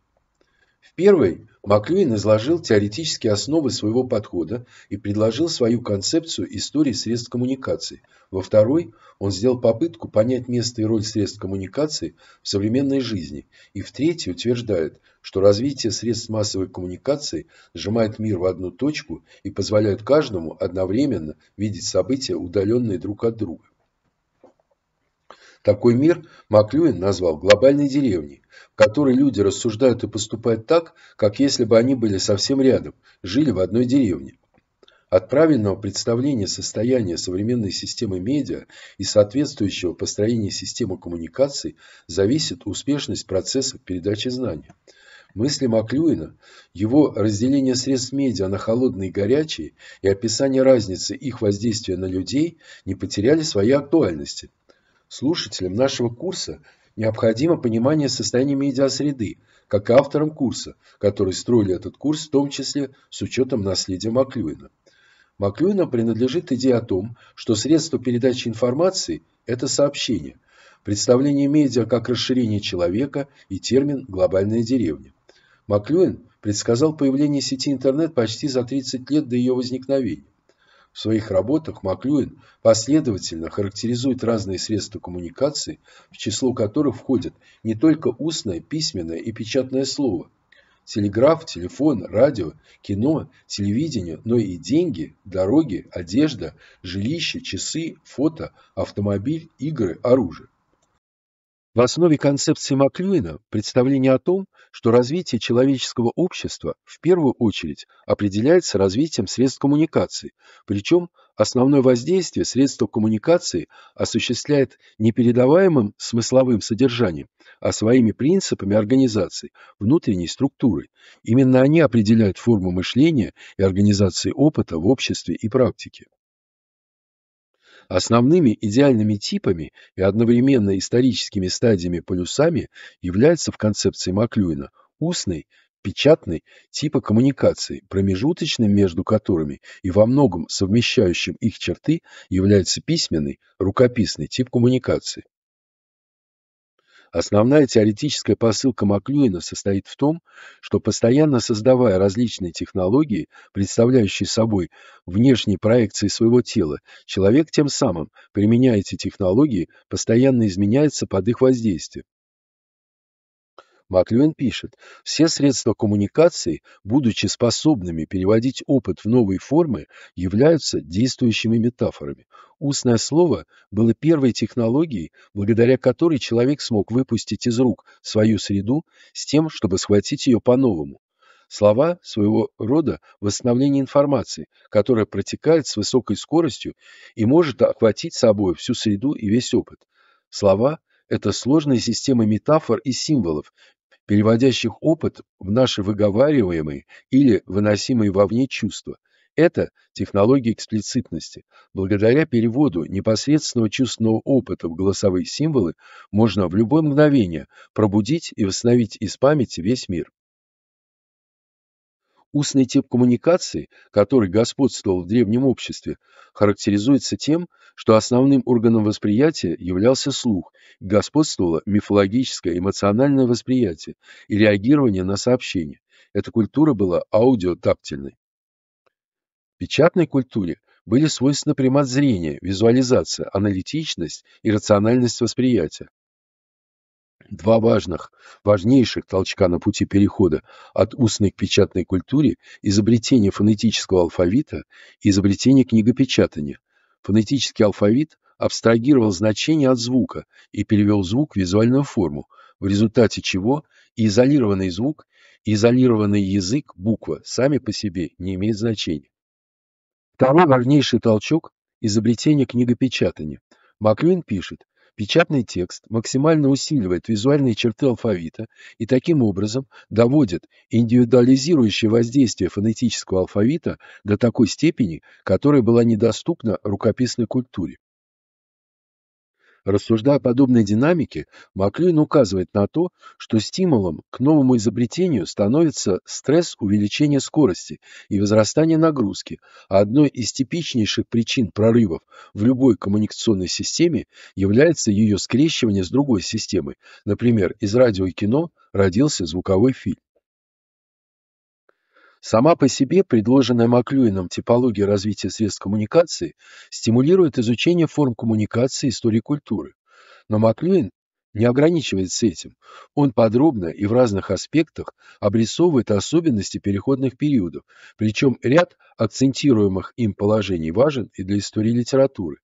В первой Маклюин изложил теоретические основы своего подхода и предложил свою концепцию истории средств коммуникации. Во второй он сделал попытку понять место и роль средств коммуникации в современной жизни. И в третьей утверждает, что развитие средств массовой коммуникации сжимает мир в одну точку и позволяет каждому одновременно видеть события, удаленные друг от друга. Такой мир Маклюин назвал глобальной деревней, в которой люди рассуждают и поступают так, как если бы они были совсем рядом, жили в одной деревне. От правильного представления состояния современной системы медиа и соответствующего построения системы коммуникаций зависит успешность процесса передачи знаний. Мысли Маклюина, его разделение средств медиа на холодные и горячие и описание разницы их воздействия на людей не потеряли своей актуальности. Слушателям нашего курса необходимо понимание состояния медиасреды, как и авторам курса, которые строили этот курс, в том числе с учетом наследия Маклюина. Маклюину принадлежит идея о том, что средство передачи информации – это сообщение, представление медиа как расширение человека и термин «глобальная деревня». Маклюин предсказал появление сети интернет почти за 30 лет до ее возникновения. В своих работах Маклюин последовательно характеризует разные средства коммуникации, в число которых входят не только устное, письменное и печатное слово, телеграф, телефон, радио, кино, телевидение, но и деньги, дороги, одежда, жилище, часы, фото, автомобиль, игры, оружие. В основе концепции Маклюина представление о том, что развитие человеческого общества в первую очередь определяется развитием средств коммуникации, причем основное воздействие средства коммуникации осуществляет не передаваемым смысловым содержанием, а своими принципами организации, внутренней структурой. Именно они определяют форму мышления и организации опыта в обществе и практике. Основными идеальными типами и одновременно историческими стадиями полюсами являются в концепции Маклюина устный, печатный типы коммуникации, промежуточным между которыми и во многом совмещающим их черты является письменный, рукописный тип коммуникации. Основная теоретическая посылка Маклюина состоит в том, что постоянно создавая различные технологии, представляющие собой внешние проекции своего тела, человек тем самым, применяя эти технологии, постоянно изменяется под их воздействием. Маклюэн пишет, все средства коммуникации, будучи способными переводить опыт в новые формы, являются действующими метафорами. Устное слово было первой технологией, благодаря которой человек смог выпустить из рук свою среду с тем, чтобы схватить ее по-новому. Слова – своего рода восстановление информации, которая протекает с высокой скоростью и может охватить собой всю среду и весь опыт. Слова – это сложная система метафор и символов, переводящих опыт в наши выговариваемые или выносимые вовне чувства. Это технология эксплицитности. Благодаря переводу непосредственного чувственного опыта в голосовые символы можно в любое мгновение пробудить и восстановить из памяти весь мир. Устный тип коммуникации, который господствовал в древнем обществе, характеризуется тем, что основным органом восприятия являлся слух, и господствовало мифологическое эмоциональное восприятие и реагирование на сообщения. Эта культура была аудиотактильной. В печатной культуре были свойственны примат зрения, визуализация, аналитичность и рациональность восприятия. Два важных, важнейших толчка на пути перехода от устной к печатной культуре – изобретение фонетического алфавита и изобретение книгопечатания. Фонетический алфавит абстрагировал значение от звука и перевел звук в визуальную форму, в результате чего изолированный звук, изолированный язык, буква сами по себе не имеют значения. Второй важнейший толчок – изобретение книгопечатания. Маклюин пишет – Печатный текст максимально усиливает визуальные черты алфавита и таким образом доводит индивидуализирующее воздействие фонетического алфавита до такой степени, которая была недоступна рукописной культуре. Рассуждая о подобной динамике, Маклюин указывает на то, что стимулом к новому изобретению становится стресс увеличения скорости и возрастания нагрузки, а одной из типичнейших причин прорывов в любой коммуникационной системе является ее скрещивание с другой системой. Например, из радио и кино родился звуковой фильм. Сама по себе предложенная Маклюином типология развития средств коммуникации стимулирует изучение форм коммуникации истории культуры. Но Маклюин не ограничивается этим. Он подробно и в разных аспектах обрисовывает особенности переходных периодов, причем ряд акцентируемых им положений важен и для истории литературы.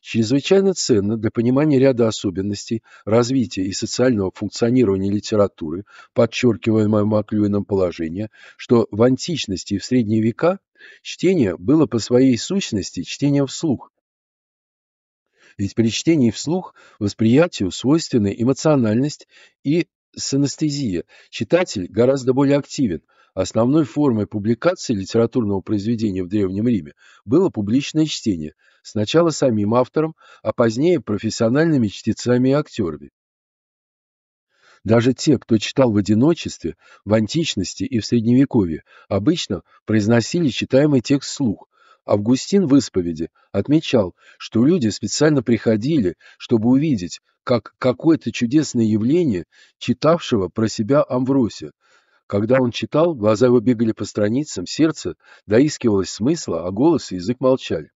Чрезвычайно ценно для понимания ряда особенностей развития и социального функционирования литературы, подчеркиваемое Маклюином положение, что в античности и в средние века чтение было по своей сущности чтением вслух, ведь при чтении вслух восприятию свойственны эмоциональность и синестезия. Читатель гораздо более активен. Основной формой публикации литературного произведения в Древнем Риме было публичное чтение, сначала самим автором, а позднее профессиональными чтецами и актерами. Даже те, кто читал в одиночестве, в античности и в средневековье, обычно произносили читаемый текст вслух, Августин в исповеди отмечал, что люди специально приходили, чтобы увидеть, как какое-то чудесное явление читавшего про себя Амвросия. Когда он читал, глаза его бегали по страницам, сердце доискивалось смысла, а голос и язык молчали.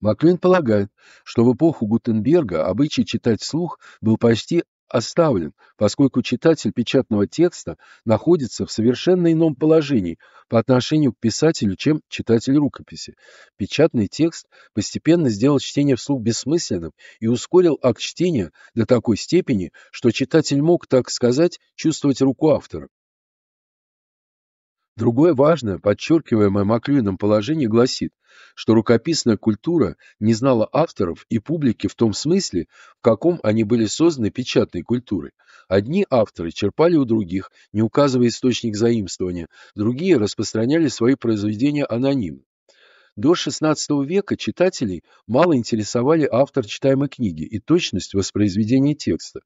Маклин полагает, что в эпоху Гутенберга обычай читать вслух был почти оставлен, поскольку читатель печатного текста находится в совершенно ином положении по отношению к писателю, чем читатель рукописи. Печатный текст постепенно сделал чтение вслух бессмысленным и ускорил акт чтения до такой степени, что читатель мог, так сказать, чувствовать руку автора. Другое важное, подчеркиваемое Маклюином положение гласит, что рукописная культура не знала авторов и публики в том смысле, в каком они были созданы печатной культурой. Одни авторы черпали у других, не указывая источник заимствования, другие распространяли свои произведения анонимно. До XVI века читателей мало интересовали автор читаемой книги и точность воспроизведения текста.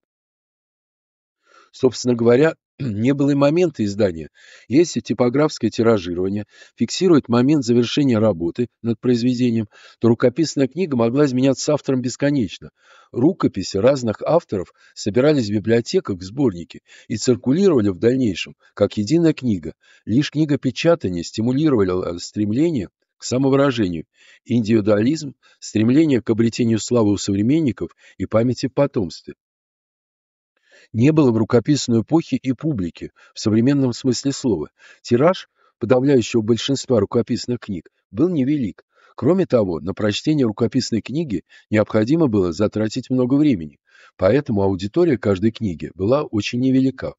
Собственно говоря, не было и момента издания. Если типографское тиражирование, фиксирует момент завершения работы над произведением, то рукописная книга могла изменяться автором бесконечно. Рукописи разных авторов собирались в библиотеках, в сборнике и циркулировали в дальнейшем, как единая книга. Лишь книга печатания стимулировала э, стремление к самовыражению, индивидуализм, стремление к обретению славы у современников и памяти в потомстве не было в рукописной эпохе и публики, в современном смысле слова. Тираж подавляющего большинства рукописных книг был невелик. Кроме того, на прочтение рукописной книги необходимо было затратить много времени, поэтому аудитория каждой книги была очень невелика.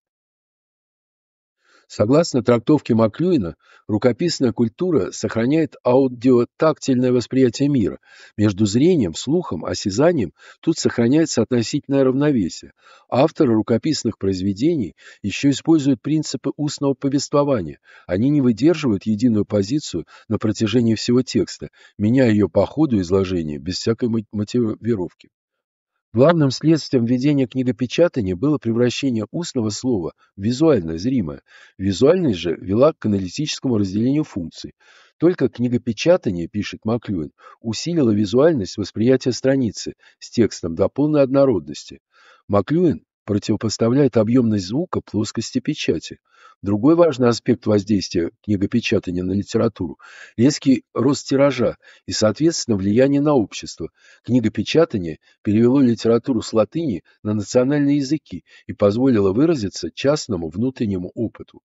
Согласно трактовке Маклюина, рукописная культура сохраняет аудиотактильное восприятие мира. Между зрением, слухом, осязанием тут сохраняется относительное равновесие. Авторы рукописных произведений еще используют принципы устного повествования. Они не выдерживают единую позицию на протяжении всего текста, меняя ее по ходу изложения без всякой мотивировки. Главным следствием введения книгопечатания было превращение устного слова в визуально зримое. Визуальность же вела к аналитическому разделению функций. Только книгопечатание, пишет Маклюин, усилило визуальность восприятия страницы с текстом до полной однородности. Маклюин противопоставляет объемность звука плоскости печати – Другой важный аспект воздействия книгопечатания на литературу – резкий рост тиража и, соответственно, влияние на общество. Книгопечатание перевело литературу с латыни на национальные языки и позволило выразиться частному внутреннему опыту.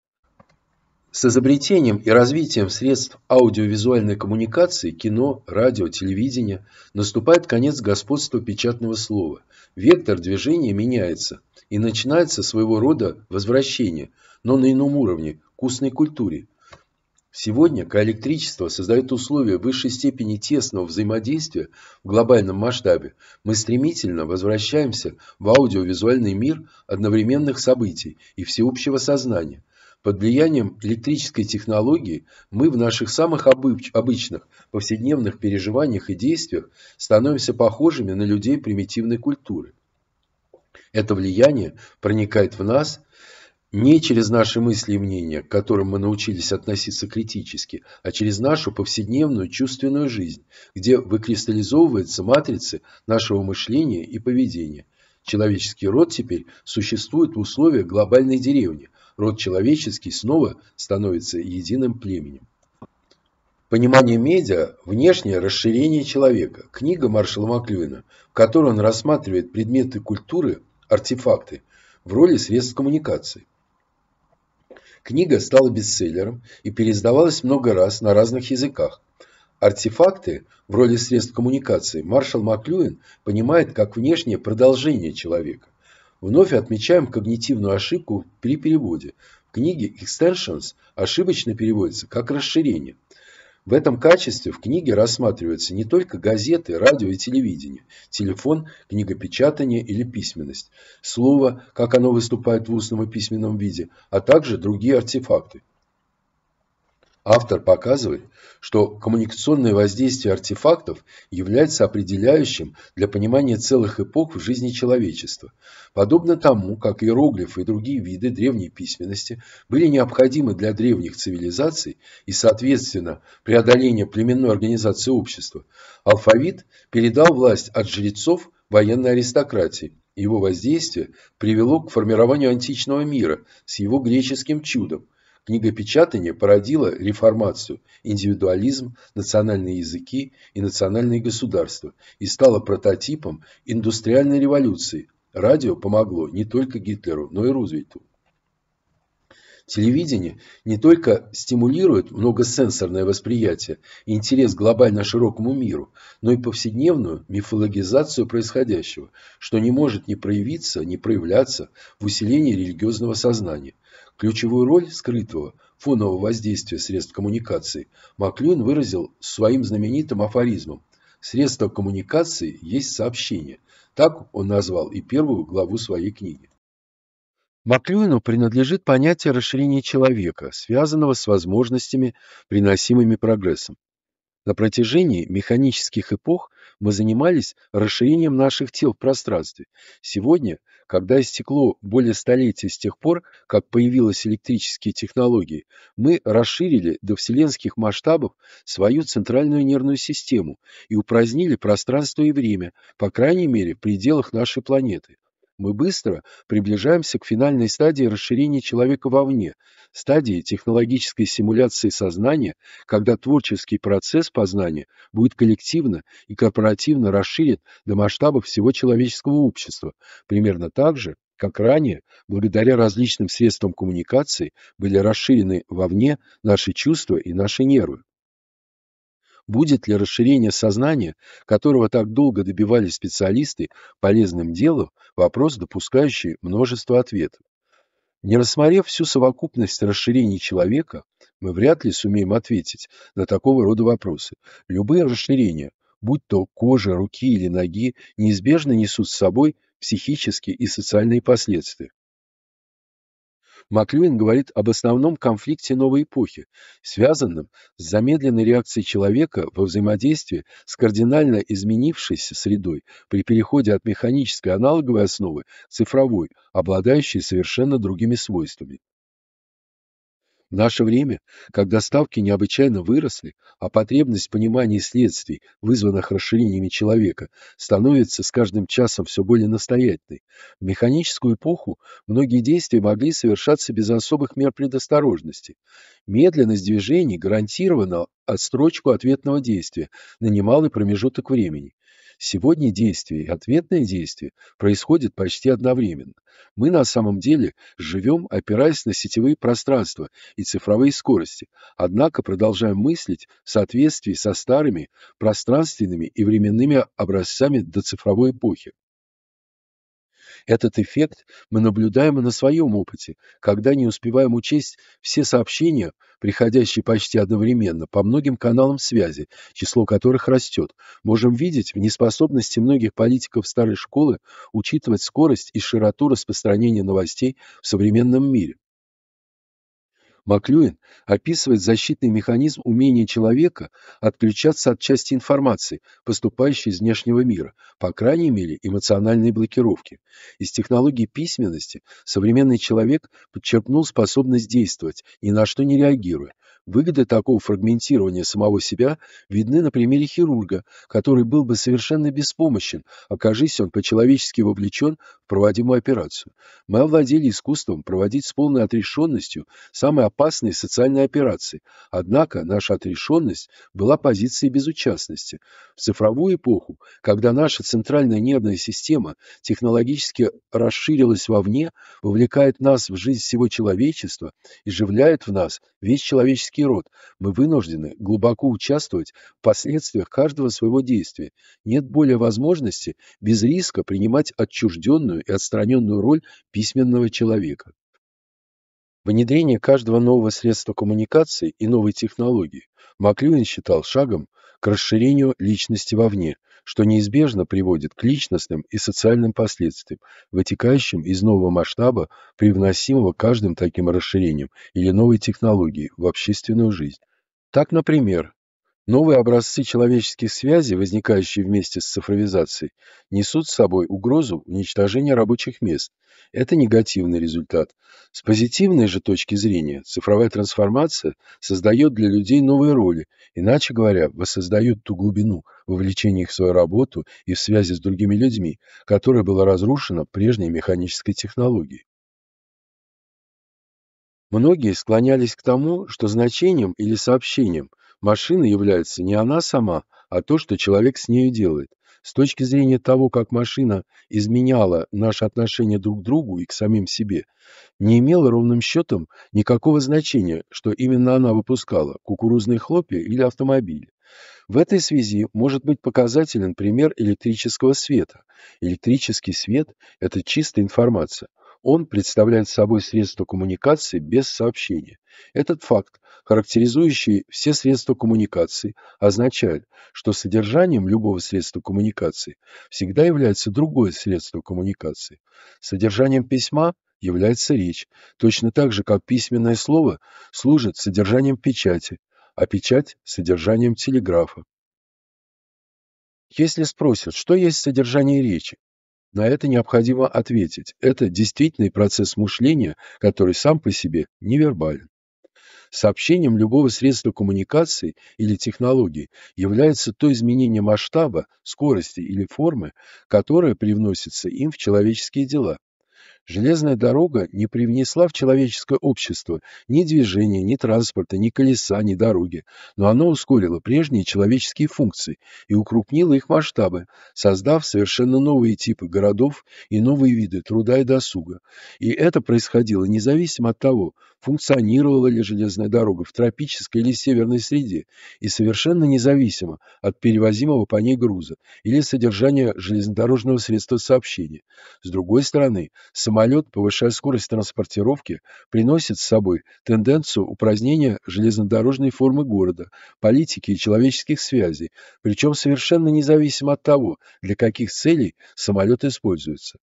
С изобретением и развитием средств аудиовизуальной коммуникации, кино, радио, телевидение) наступает конец господства печатного слова. Вектор движения меняется и начинается своего рода возвращение – но на ином уровне – вкусной культуре. Сегодня коэлектричество создает условия высшей степени тесного взаимодействия в глобальном масштабе. Мы стремительно возвращаемся в аудиовизуальный мир одновременных событий и всеобщего сознания. Под влиянием электрической технологии мы в наших самых обычных повседневных переживаниях и действиях становимся похожими на людей примитивной культуры. Это влияние проникает в нас – не через наши мысли и мнения, к которым мы научились относиться критически, а через нашу повседневную чувственную жизнь, где выкристаллизовываются матрицы нашего мышления и поведения. Человеческий род теперь существует в условиях глобальной деревни. Род человеческий снова становится единым племенем. Понимание медиа – внешнее расширение человека. Книга Маршала Маклюина, в которой он рассматривает предметы культуры, артефакты, в роли средств коммуникации. Книга стала бестселлером и переиздавалась много раз на разных языках. Артефакты в роли средств коммуникации маршал Маклюин понимает как внешнее продолжение человека. Вновь отмечаем когнитивную ошибку при переводе. В книге «Extensions» ошибочно переводится как «расширение». В этом качестве в книге рассматриваются не только газеты, радио и телевидение, телефон, книгопечатание или письменность, слово, как оно выступает в устном и письменном виде, а также другие артефакты. Автор показывает, что коммуникационное воздействие артефактов является определяющим для понимания целых эпох в жизни человечества, подобно тому, как иероглифы и другие виды древней письменности были необходимы для древних цивилизаций и, соответственно, преодоления племенной организации общества, алфавит передал власть от жрецов военной аристократии. Его воздействие привело к формированию античного мира с его греческим чудом, Книгопечатание породило реформацию, индивидуализм, национальные языки и национальные государства и стало прототипом индустриальной революции. Радио помогло не только Гитлеру, но и Рузвельту. Телевидение не только стимулирует многосенсорное восприятие и интерес к глобально широкому миру, но и повседневную мифологизацию происходящего, что не может не проявиться, не проявляться в усилении религиозного сознания. Ключевую роль скрытого, фонового воздействия средств коммуникации Маклюин выразил своим знаменитым афоризмом «Средство коммуникации есть сообщение». Так он назвал и первую главу своей книги. Маклюину принадлежит понятие расширения человека, связанного с возможностями, приносимыми прогрессом. На протяжении механических эпох мы занимались расширением наших тел в пространстве. Сегодня когда истекло более столетия с тех пор, как появились электрические технологии, мы расширили до вселенских масштабов свою центральную нервную систему и упразднили пространство и время, по крайней мере, в пределах нашей планеты. Мы быстро приближаемся к финальной стадии расширения человека вовне, стадии технологической симуляции сознания, когда творческий процесс познания будет коллективно и корпоративно расширен до масштаба всего человеческого общества, примерно так же, как ранее, благодаря различным средствам коммуникации, были расширены вовне наши чувства и наши нервы. Будет ли расширение сознания, которого так долго добивались специалисты, полезным делом, вопрос, допускающий множество ответов. Не рассмотрев всю совокупность расширений человека, мы вряд ли сумеем ответить на такого рода вопросы. Любые расширения, будь то кожа, руки или ноги, неизбежно несут с собой психические и социальные последствия. Маклюин говорит об основном конфликте новой эпохи, связанном с замедленной реакцией человека во взаимодействии с кардинально изменившейся средой при переходе от механической аналоговой основы к цифровой, обладающей совершенно другими свойствами. В наше время, когда ставки необычайно выросли, а потребность понимания следствий, вызванных расширениями человека, становится с каждым часом все более настоятельной, в механическую эпоху многие действия могли совершаться без особых мер предосторожности. Медленность движений гарантирована отстрочку ответного действия на немалый промежуток времени. Сегодня действие и ответное действие происходят почти одновременно. Мы на самом деле живем, опираясь на сетевые пространства и цифровые скорости, однако продолжаем мыслить в соответствии со старыми пространственными и временными образцами доцифровой эпохи. Этот эффект мы наблюдаем и на своем опыте, когда не успеваем учесть все сообщения, приходящие почти одновременно по многим каналам связи, число которых растет. Можем видеть в неспособности многих политиков старой школы учитывать скорость и широту распространения новостей в современном мире. Маклюин описывает защитный механизм умения человека отключаться от части информации, поступающей из внешнего мира, по крайней мере эмоциональной блокировки. Из технологии письменности современный человек подчеркнул способность действовать, ни на что не реагируя, Выгоды такого фрагментирования самого себя видны на примере хирурга, который был бы совершенно беспомощен, окажись он по-человечески вовлечен в проводимую операцию. Мы овладели искусством проводить с полной отрешенностью самые опасные социальные операции, однако наша отрешенность была позицией безучастности. В цифровую эпоху, когда наша центральная нервная система технологически расширилась вовне, вовлекает нас в жизнь всего человечества и живляет в нас весь человеческий человеческий род, мы вынуждены глубоко участвовать в последствиях каждого своего действия. Нет более возможности без риска принимать отчужденную и отстраненную роль письменного человека. Внедрение каждого нового средства коммуникации и новой технологии Маклюин считал шагом к расширению личности вовне – что неизбежно приводит к личностным и социальным последствиям, вытекающим из нового масштаба, привносимого каждым таким расширением или новой технологией в общественную жизнь. Так, например, Новые образцы человеческих связей, возникающие вместе с цифровизацией, несут с собой угрозу уничтожения рабочих мест. Это негативный результат. С позитивной же точки зрения цифровая трансформация создает для людей новые роли, иначе говоря, воссоздает ту глубину вовлечения их в свою работу и в связи с другими людьми, которая была разрушена прежней механической технологией. Многие склонялись к тому, что значением или сообщением – Машина является не она сама, а то, что человек с нею делает. С точки зрения того, как машина изменяла наше отношение друг к другу и к самим себе, не имело ровным счетом никакого значения, что именно она выпускала – кукурузные хлопья или автомобиль. В этой связи может быть показателен пример электрического света. Электрический свет – это чистая информация – он представляет собой средство коммуникации без сообщения. Этот факт, характеризующий все средства коммуникации, означает, что содержанием любого средства коммуникации всегда является другое средство коммуникации. Содержанием письма является речь, точно так же, как письменное слово служит содержанием печати, а печать – содержанием телеграфа. Если спросят, что есть содержание речи, на это необходимо ответить. Это действительный процесс мышления, который сам по себе невербален. Сообщением любого средства коммуникации или технологии является то изменение масштаба, скорости или формы, которое привносится им в человеческие дела, Железная дорога не привнесла в человеческое общество ни движения, ни транспорта, ни колеса, ни дороги, но она ускорила прежние человеческие функции и укрупнила их масштабы, создав совершенно новые типы городов и новые виды труда и досуга. И это происходило независимо от того, функционировала ли железная дорога в тропической или северной среде, и совершенно независимо от перевозимого по ней груза или содержания железнодорожного средства сообщения. С другой стороны, с самолет, повышая скорость транспортировки, приносит с собой тенденцию упразднения железнодорожной формы города, политики и человеческих связей, причем совершенно независимо от того, для каких целей самолет используется.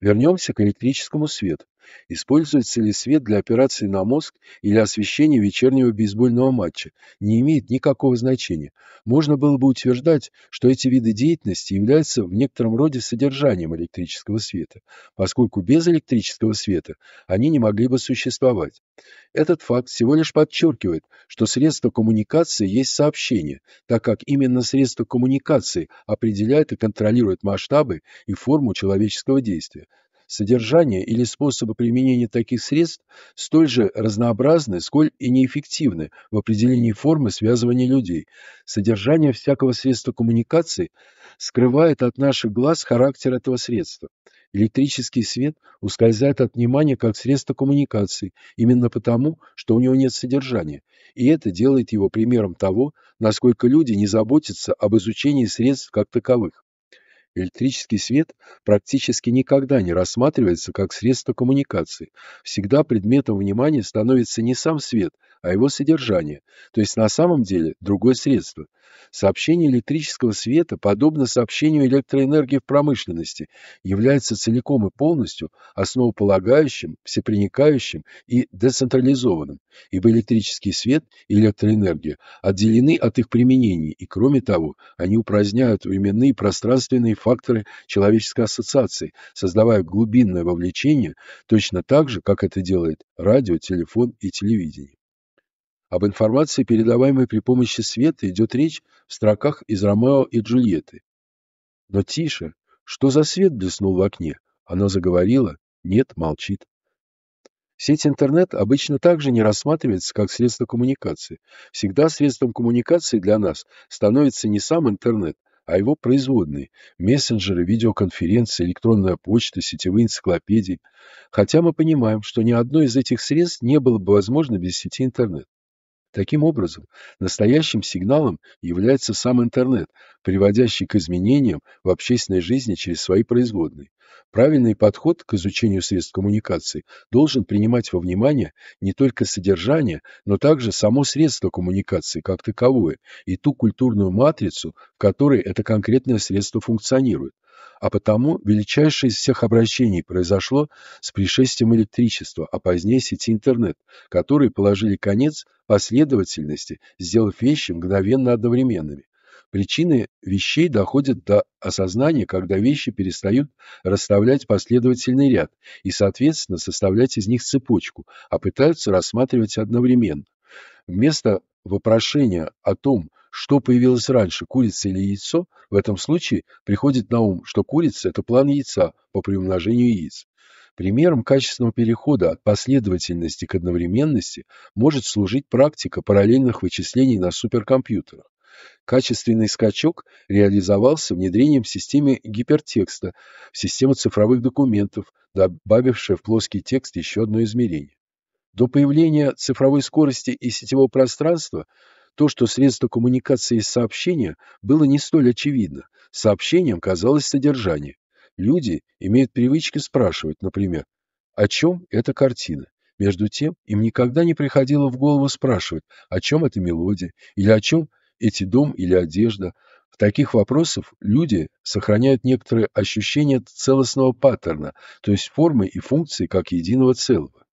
Вернемся к электрическому свету используется ли свет для операции на мозг или освещения вечернего бейсбольного матча, не имеет никакого значения. Можно было бы утверждать, что эти виды деятельности являются в некотором роде содержанием электрического света, поскольку без электрического света они не могли бы существовать. Этот факт всего лишь подчеркивает, что средство коммуникации есть сообщение, так как именно средства коммуникации определяют и контролируют масштабы и форму человеческого действия. Содержание или способы применения таких средств столь же разнообразны, сколь и неэффективны в определении формы связывания людей. Содержание всякого средства коммуникации скрывает от наших глаз характер этого средства. Электрический свет ускользает от внимания как средство коммуникации, именно потому, что у него нет содержания, и это делает его примером того, насколько люди не заботятся об изучении средств как таковых. Электрический свет практически никогда не рассматривается как средство коммуникации. Всегда предметом внимания становится не сам свет, а его содержание, то есть на самом деле другое средство. Сообщение электрического света, подобно сообщению электроэнергии в промышленности, является целиком и полностью основополагающим, всепроникающим и децентрализованным, ибо электрический свет и электроэнергия отделены от их применений, и кроме того, они упраздняют временные пространственные факторы человеческой ассоциации, создавая глубинное вовлечение точно так же, как это делает радио, телефон и телевидение. Об информации, передаваемой при помощи света, идет речь в строках из Ромео и Джульетты. Но тише. Что за свет блеснул в окне? Она заговорила. Нет, молчит. Сеть интернет обычно также не рассматривается как средство коммуникации. Всегда средством коммуникации для нас становится не сам интернет, а его производные – мессенджеры, видеоконференции, электронная почта, сетевые энциклопедии. Хотя мы понимаем, что ни одно из этих средств не было бы возможно без сети интернет. Таким образом, настоящим сигналом является сам интернет, приводящий к изменениям в общественной жизни через свои производные. Правильный подход к изучению средств коммуникации должен принимать во внимание не только содержание, но также само средство коммуникации как таковое и ту культурную матрицу, в которой это конкретное средство функционирует а потому величайшее из всех обращений произошло с пришествием электричества, а позднее сети интернет, которые положили конец последовательности, сделав вещи мгновенно одновременными. Причины вещей доходят до осознания, когда вещи перестают расставлять последовательный ряд и, соответственно, составлять из них цепочку, а пытаются рассматривать одновременно. Вместо вопрошения о том, что появилось раньше, курица или яйцо, в этом случае приходит на ум, что курица – это план яйца по приумножению яиц. Примером качественного перехода от последовательности к одновременности может служить практика параллельных вычислений на суперкомпьютерах. Качественный скачок реализовался внедрением системы гипертекста в систему цифровых документов, добавившая в плоский текст еще одно измерение. До появления цифровой скорости и сетевого пространства то, что средство коммуникации и сообщения, было не столь очевидно. Сообщением казалось содержание. Люди имеют привычку спрашивать, например, о чем эта картина. Между тем, им никогда не приходило в голову спрашивать, о чем эта мелодия, или о чем эти дом или одежда. В таких вопросах люди сохраняют некоторые ощущения целостного паттерна, то есть формы и функции как единого целого.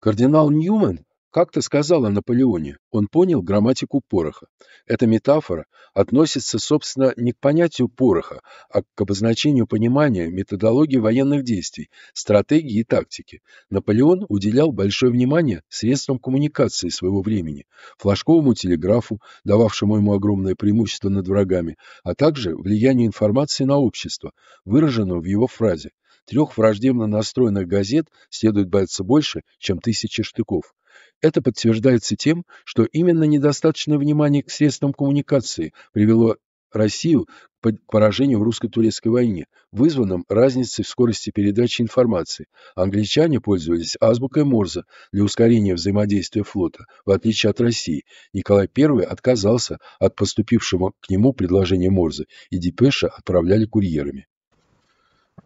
Кардинал Ньюман как ты сказал о Наполеоне, он понял грамматику пороха. Эта метафора относится, собственно, не к понятию пороха, а к обозначению понимания методологии военных действий, стратегии и тактики. Наполеон уделял большое внимание средствам коммуникации своего времени, флажковому телеграфу, дававшему ему огромное преимущество над врагами, а также влиянию информации на общество, выраженную в его фразе. Трех враждебно настроенных газет следует бояться больше, чем тысячи штыков. Это подтверждается тем, что именно недостаточное внимание к средствам коммуникации привело Россию к поражению в русско-турецкой войне, вызванном разницей в скорости передачи информации. Англичане пользовались азбукой Морзе для ускорения взаимодействия флота, в отличие от России. Николай I отказался от поступившего к нему предложения Морзе, и депеша отправляли курьерами.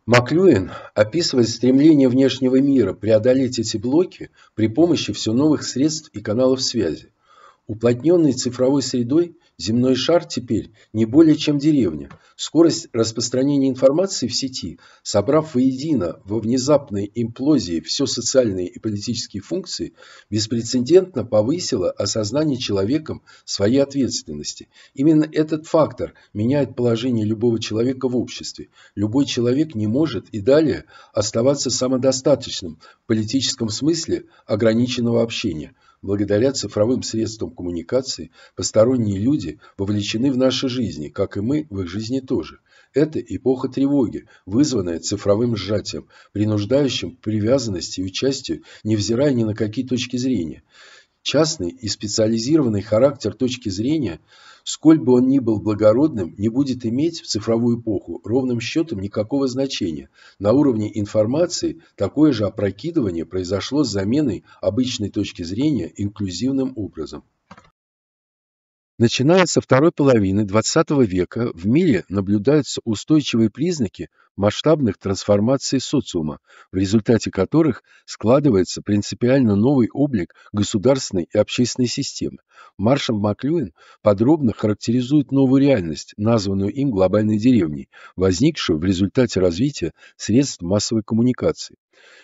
Маклюин описывает стремление внешнего мира преодолеть эти блоки при помощи все новых средств и каналов связи. Уплотненной цифровой средой Земной шар теперь не более чем деревня. Скорость распространения информации в сети, собрав воедино во внезапной имплозии все социальные и политические функции, беспрецедентно повысила осознание человеком своей ответственности. Именно этот фактор меняет положение любого человека в обществе. Любой человек не может и далее оставаться самодостаточным в политическом смысле ограниченного общения – благодаря цифровым средствам коммуникации посторонние люди вовлечены в наши жизни, как и мы в их жизни тоже. Это эпоха тревоги, вызванная цифровым сжатием, принуждающим к привязанности и участию, невзирая ни на какие точки зрения. Частный и специализированный характер точки зрения, сколь бы он ни был благородным, не будет иметь в цифровую эпоху ровным счетом никакого значения. На уровне информации такое же опрокидывание произошло с заменой обычной точки зрения инклюзивным образом. Начиная со второй половины XX века в мире наблюдаются устойчивые признаки масштабных трансформаций социума, в результате которых складывается принципиально новый облик государственной и общественной системы. Маршал Маклюин подробно характеризует новую реальность, названную им глобальной деревней, возникшую в результате развития средств массовой коммуникации.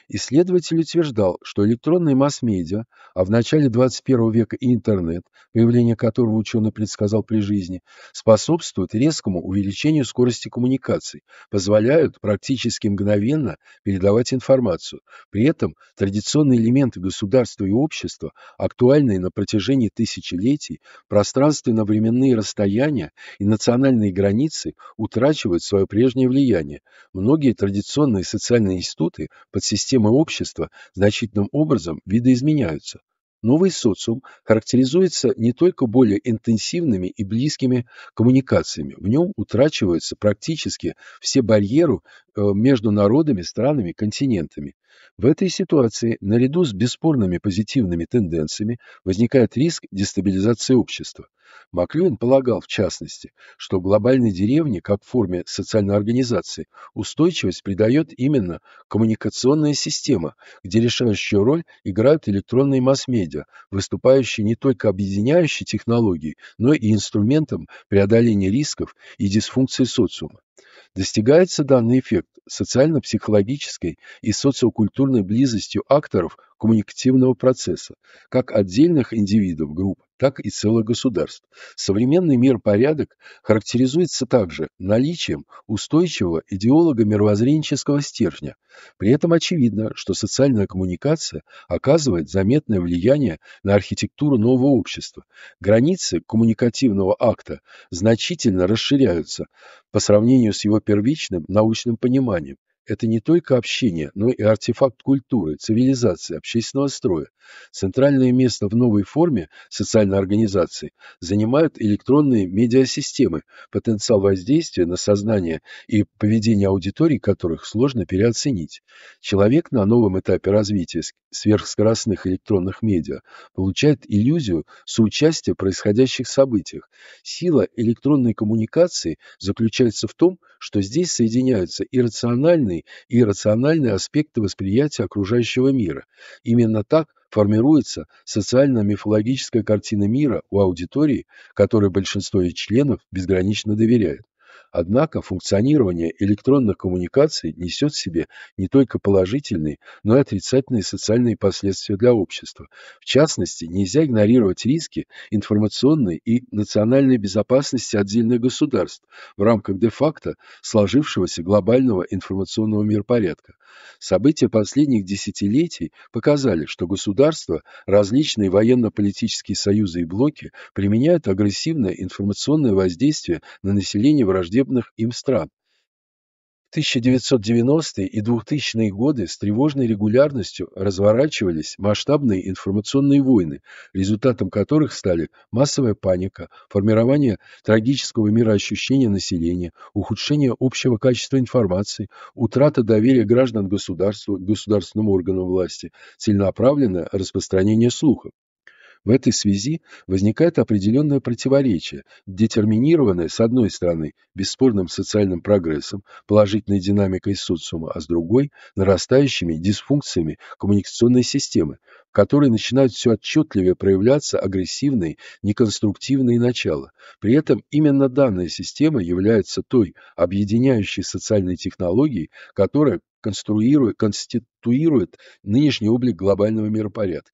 Исследователь утверждал, что электронные масс-медиа, а в начале 21 века и интернет, появление которого ученый предсказал при жизни, способствуют резкому увеличению скорости коммуникаций, позволяют практически мгновенно передавать информацию. При этом традиционные элементы государства и общества, актуальные на протяжении тысячелетий, пространственно-временные расстояния и национальные границы утрачивают свое прежнее влияние. Многие традиционные социальные институты подсистемы общества значительным образом видоизменяются. Новый социум характеризуется не только более интенсивными и близкими коммуникациями, в нем утрачиваются практически все барьеры э, между народами, странами, континентами. В этой ситуации, наряду с бесспорными позитивными тенденциями, возникает риск дестабилизации общества. Маклюин полагал, в частности, что в глобальной деревне, как в форме социальной организации, устойчивость придает именно коммуникационная система, где решающую роль играют электронные масс-медиа, выступающие не только объединяющей технологией, но и инструментом преодоления рисков и дисфункции социума достигается данный эффект социально-психологической и социокультурной близостью акторов коммуникативного процесса, как отдельных индивидов групп, так и целых государств. Современный мир-порядок характеризуется также наличием устойчивого идеолого-мировоззренческого стержня. При этом очевидно, что социальная коммуникация оказывает заметное влияние на архитектуру нового общества. Границы коммуникативного акта значительно расширяются по сравнению с его первичным научным пониманием это не только общение, но и артефакт культуры, цивилизации, общественного строя. Центральное место в новой форме социальной организации занимают электронные медиасистемы, потенциал воздействия на сознание и поведение аудитории которых сложно переоценить. Человек на новом этапе развития сверхскоростных электронных медиа получает иллюзию соучастия в происходящих событиях. Сила электронной коммуникации заключается в том, что здесь соединяются иррациональные эмоциональные и рациональные аспекты восприятия окружающего мира. Именно так формируется социально-мифологическая картина мира у аудитории, которой большинство ее членов безгранично доверяет. Однако функционирование электронных коммуникаций несет в себе не только положительные, но и отрицательные социальные последствия для общества. В частности, нельзя игнорировать риски информационной и национальной безопасности отдельных государств в рамках де-факто сложившегося глобального информационного миропорядка. События последних десятилетий показали, что государства, различные военно-политические союзы и блоки применяют агрессивное информационное воздействие на население враждебных враждебных им стран. В 1990-е и 2000-е годы с тревожной регулярностью разворачивались масштабные информационные войны, результатом которых стали массовая паника, формирование трагического мироощущения населения, ухудшение общего качества информации, утрата доверия граждан к государству, к государственным органам власти, целенаправленное распространение слухов. В этой связи возникает определенное противоречие, детерминированное, с одной стороны, бесспорным социальным прогрессом, положительной динамикой социума, а с другой – нарастающими дисфункциями коммуникационной системы, в которой начинают все отчетливее проявляться агрессивные, неконструктивные начала. При этом именно данная система является той объединяющей социальной технологией, которая конструирует, конституирует нынешний облик глобального миропорядка.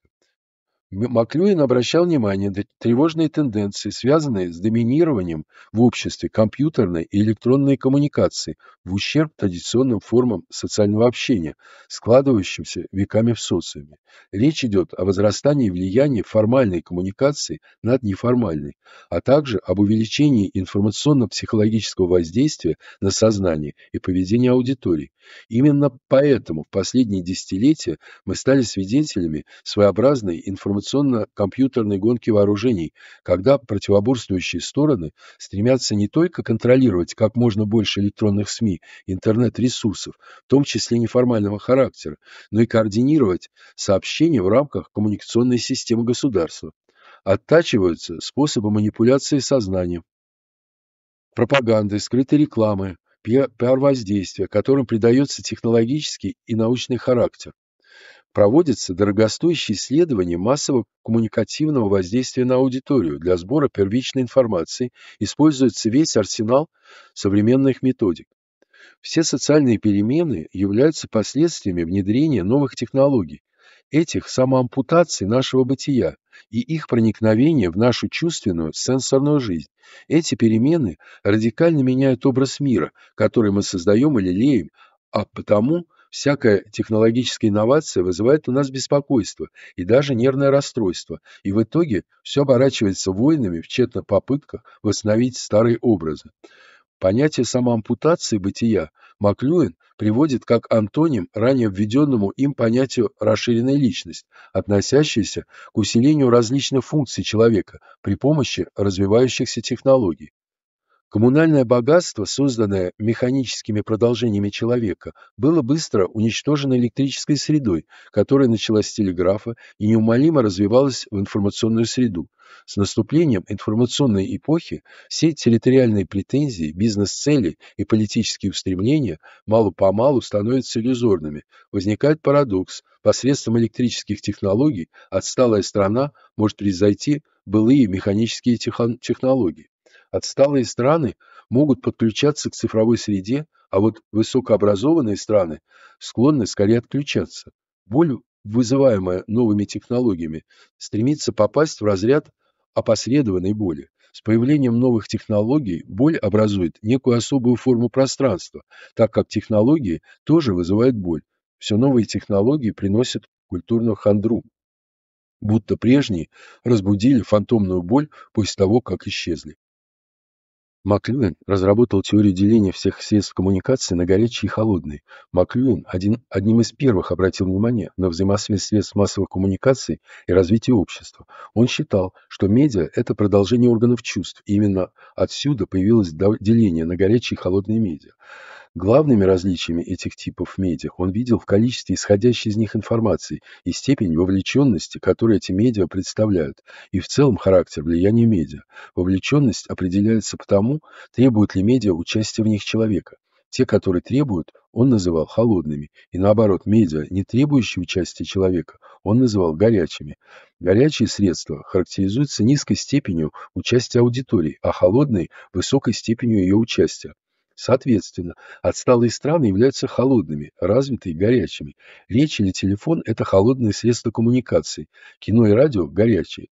Маклюин обращал внимание на тревожные тенденции, связанные с доминированием в обществе компьютерной и электронной коммуникации в ущерб традиционным формам социального общения, складывающимся веками в социуме. Речь идет о возрастании влияния формальной коммуникации над неформальной, а также об увеличении информационно-психологического воздействия на сознание и поведение аудитории. Именно поэтому в последние десятилетия мы стали свидетелями своеобразной информационной информационно-компьютерной гонки вооружений, когда противоборствующие стороны стремятся не только контролировать как можно больше электронных СМИ, интернет-ресурсов, в том числе неформального характера, но и координировать сообщения в рамках коммуникационной системы государства. Оттачиваются способы манипуляции сознанием, пропаганды, скрытой рекламы, пиар-воздействия, которым придается технологический и научный характер проводится дорогостоящее исследование массово-коммуникативного воздействия на аудиторию для сбора первичной информации, используется весь арсенал современных методик. Все социальные перемены являются последствиями внедрения новых технологий, этих самоампутаций нашего бытия и их проникновения в нашу чувственную сенсорную жизнь. Эти перемены радикально меняют образ мира, который мы создаем или леем а потому – Всякая технологическая инновация вызывает у нас беспокойство и даже нервное расстройство, и в итоге все оборачивается войнами в тщетных попытках восстановить старые образы. Понятие самоампутации бытия Маклюин приводит как антоним ранее введенному им понятию «расширенная личность», относящейся к усилению различных функций человека при помощи развивающихся технологий. Коммунальное богатство, созданное механическими продолжениями человека, было быстро уничтожено электрической средой, которая началась с телеграфа и неумолимо развивалась в информационную среду. С наступлением информационной эпохи все территориальные претензии, бизнес-цели и политические устремления мало-помалу становятся иллюзорными. Возникает парадокс. Посредством электрических технологий отсталая страна может превзойти былые механические технологии. Отсталые страны могут подключаться к цифровой среде, а вот высокообразованные страны склонны скорее отключаться. Боль, вызываемая новыми технологиями, стремится попасть в разряд опосредованной боли. С появлением новых технологий боль образует некую особую форму пространства, так как технологии тоже вызывают боль. Все новые технологии приносят культурную хандру, будто прежние разбудили фантомную боль после того, как исчезли. Маклюин разработал теорию деления всех средств коммуникации на горячие и холодные. Маклюин один, одним из первых обратил внимание на взаимосвязь средств массовых коммуникаций и развития общества. Он считал, что медиа – это продолжение органов чувств, и именно отсюда появилось деление на горячие и холодные медиа. Главными различиями этих типов медиа он видел в количестве исходящей из них информации и степень вовлеченности, которую эти медиа представляют, и в целом характер влияния медиа. Вовлеченность определяется потому, требует ли медиа участия в них человека. Те, которые требуют, он называл холодными, и наоборот, медиа, не требующие участия человека, он называл горячими. Горячие средства характеризуются низкой степенью участия аудитории, а холодные – высокой степенью ее участия. Соответственно, отсталые страны являются холодными, развитые – горячими. Речь или телефон – это холодные средства коммуникации, кино и радио – горячие.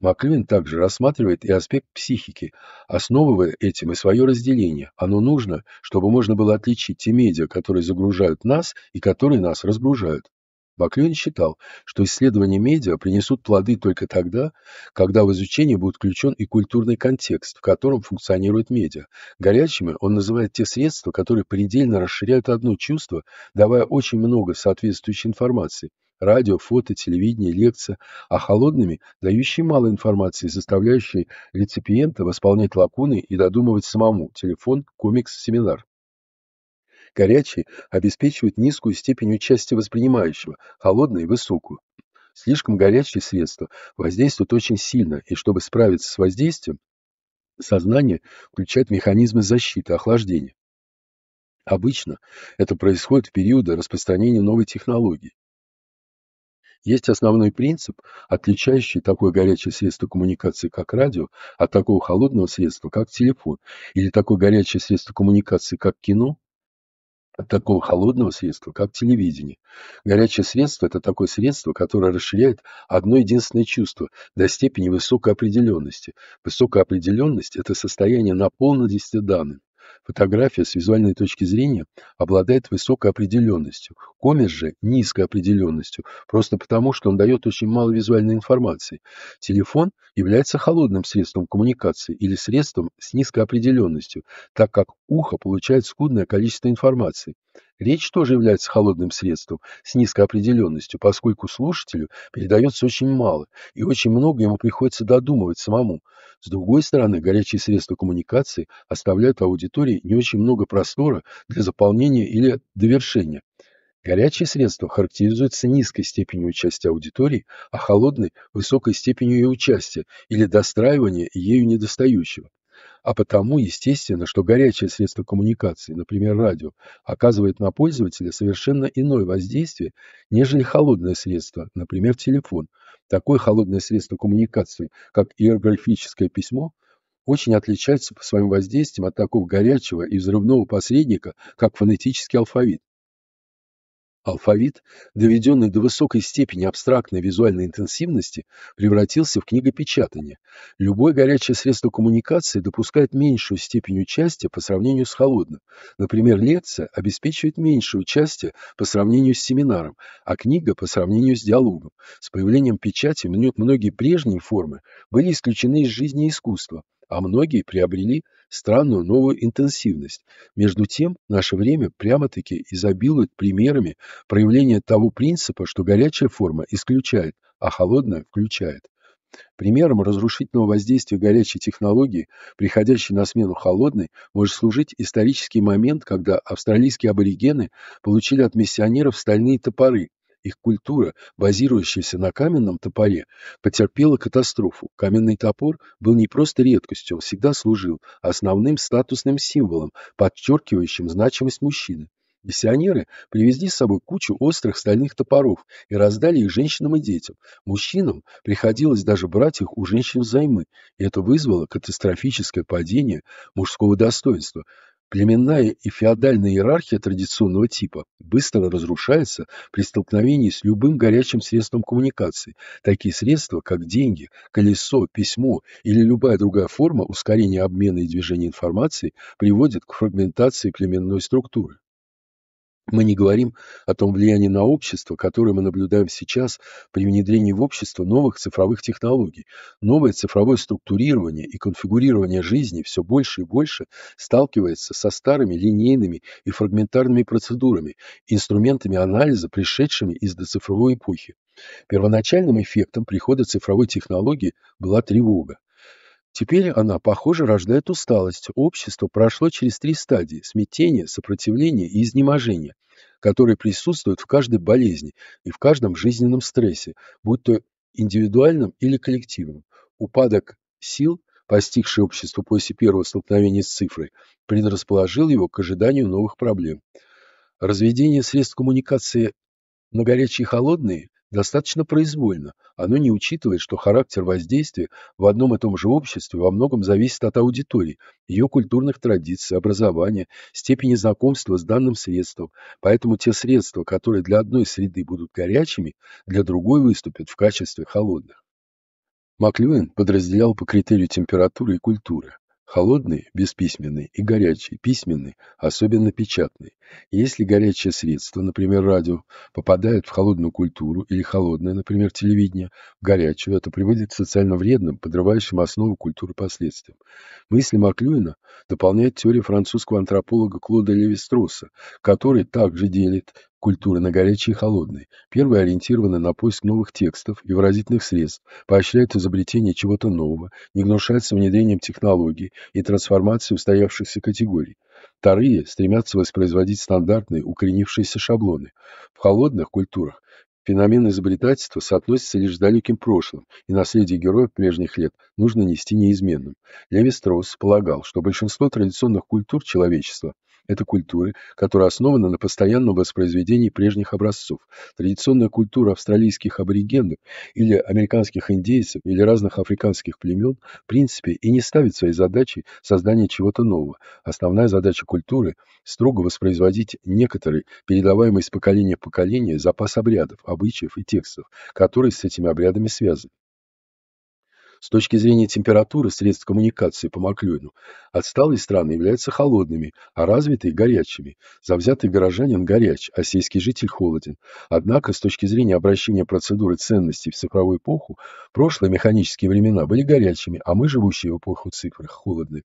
Маклюин также рассматривает и аспект психики, основывая этим и свое разделение. Оно нужно, чтобы можно было отличить те медиа, которые загружают нас и которые нас разгружают. Баклюин считал, что исследования медиа принесут плоды только тогда, когда в изучение будет включен и культурный контекст, в котором функционирует медиа. Горячими он называет те средства, которые предельно расширяют одно чувство, давая очень много соответствующей информации радио, фото, телевидение, лекция, а холодными, дающие мало информации, заставляющие реципиента восполнять лакуны и додумывать самому, телефон, комикс, семинар. Горячие обеспечивают низкую степень участия воспринимающего, холодные – высокую. Слишком горячие средства воздействуют очень сильно, и чтобы справиться с воздействием, сознание включает механизмы защиты, охлаждения. Обычно это происходит в периоды распространения новой технологии. Есть основной принцип, отличающий такое горячее средство коммуникации, как радио, от такого холодного средства, как телефон, или такое горячее средство коммуникации, как кино, от такого холодного средства, как телевидение. Горячее средство – это такое средство, которое расширяет одно единственное чувство до степени высокой определенности. Высокая определенность – это состояние наполненности данным, Фотография с визуальной точки зрения обладает высокой определенностью, комикс же низкой определенностью, просто потому, что он дает очень мало визуальной информации. Телефон является холодным средством коммуникации или средством с низкой определенностью, так как ухо получает скудное количество информации. Речь тоже является холодным средством с низкой определенностью, поскольку слушателю передается очень мало, и очень много ему приходится додумывать самому. С другой стороны, горячие средства коммуникации оставляют аудитории не очень много простора для заполнения или довершения. Горячие средства характеризуются низкой степенью участия аудитории, а холодной – высокой степенью ее участия или достраивания ею недостающего а потому естественно, что горячее средство коммуникации, например, радио, оказывает на пользователя совершенно иное воздействие, нежели холодное средство, например, телефон. Такое холодное средство коммуникации, как иероглифическое письмо, очень отличается по своим воздействиям от такого горячего и взрывного посредника, как фонетический алфавит. Алфавит, доведенный до высокой степени абстрактной визуальной интенсивности, превратился в книгопечатание. Любое горячее средство коммуникации допускает меньшую степень участия по сравнению с холодным. Например, лекция обеспечивает меньшее участие по сравнению с семинаром, а книга по сравнению с диалогом. С появлением печати многие прежние формы были исключены из жизни искусства а многие приобрели странную новую интенсивность. Между тем, наше время прямо-таки изобилует примерами проявления того принципа, что горячая форма исключает, а холодная включает. Примером разрушительного воздействия горячей технологии, приходящей на смену холодной, может служить исторический момент, когда австралийские аборигены получили от миссионеров стальные топоры, их культура, базирующаяся на каменном топоре, потерпела катастрофу. Каменный топор был не просто редкостью, он всегда служил основным статусным символом, подчеркивающим значимость мужчины. Миссионеры привезли с собой кучу острых стальных топоров и раздали их женщинам и детям. Мужчинам приходилось даже брать их у женщин взаймы, и это вызвало катастрофическое падение мужского достоинства. Племенная и феодальная иерархия традиционного типа быстро разрушается при столкновении с любым горячим средством коммуникации. Такие средства, как деньги, колесо, письмо или любая другая форма ускорения обмена и движения информации, приводят к фрагментации племенной структуры. Мы не говорим о том влиянии на общество, которое мы наблюдаем сейчас при внедрении в общество новых цифровых технологий. Новое цифровое структурирование и конфигурирование жизни все больше и больше сталкивается со старыми линейными и фрагментарными процедурами, инструментами анализа, пришедшими из доцифровой эпохи. Первоначальным эффектом прихода цифровой технологии была тревога. Теперь она, похоже, рождает усталость. Общество прошло через три стадии – смятение, сопротивление и изнеможение, которые присутствуют в каждой болезни и в каждом жизненном стрессе, будь то индивидуальном или коллективном. Упадок сил, постигший общество после первого столкновения с цифрой, предрасположил его к ожиданию новых проблем. Разведение средств коммуникации на горячие и холодные достаточно произвольно. Оно не учитывает, что характер воздействия в одном и том же обществе во многом зависит от аудитории, ее культурных традиций, образования, степени знакомства с данным средством. Поэтому те средства, которые для одной среды будут горячими, для другой выступят в качестве холодных. Маклюэн подразделял по критерию температуры и культуры. Холодный – бесписьменный и горячий, письменный, особенно печатный. Если горячее средство, например, радио, попадает в холодную культуру или холодное, например, телевидение, в горячую, это приводит к социально вредным, подрывающим основу культуры последствиям. Мысли Маклюина дополняет теория французского антрополога Клода Левистроса, который также делит культуры на горячей и холодной. Первая ориентирована на поиск новых текстов и выразительных средств, поощряет изобретение чего-то нового, не гнушается внедрением технологий и трансформацией устоявшихся категорий. Вторые стремятся воспроизводить стандартные укоренившиеся шаблоны. В холодных культурах Феномен изобретательства соотносится лишь с далеким прошлым, и наследие героев прежних лет нужно нести неизменным. Леви Стросс полагал, что большинство традиционных культур человечества это культуры, которая основана на постоянном воспроизведении прежних образцов. Традиционная культура австралийских аборигенов или американских индейцев или разных африканских племен в принципе и не ставит своей задачей создание чего-то нового. Основная задача культуры – строго воспроизводить некоторые передаваемые из поколения в поколение, запас обрядов, обычаев и текстов, которые с этими обрядами связаны. С точки зрения температуры средств коммуникации по Маклюину отсталые страны являются холодными, а развитые – горячими. Завзятый горожанин горяч, а сельский житель холоден. Однако, с точки зрения обращения процедуры ценностей в цифровую эпоху, прошлые механические времена были горячими, а мы, живущие в эпоху цифр, холодны.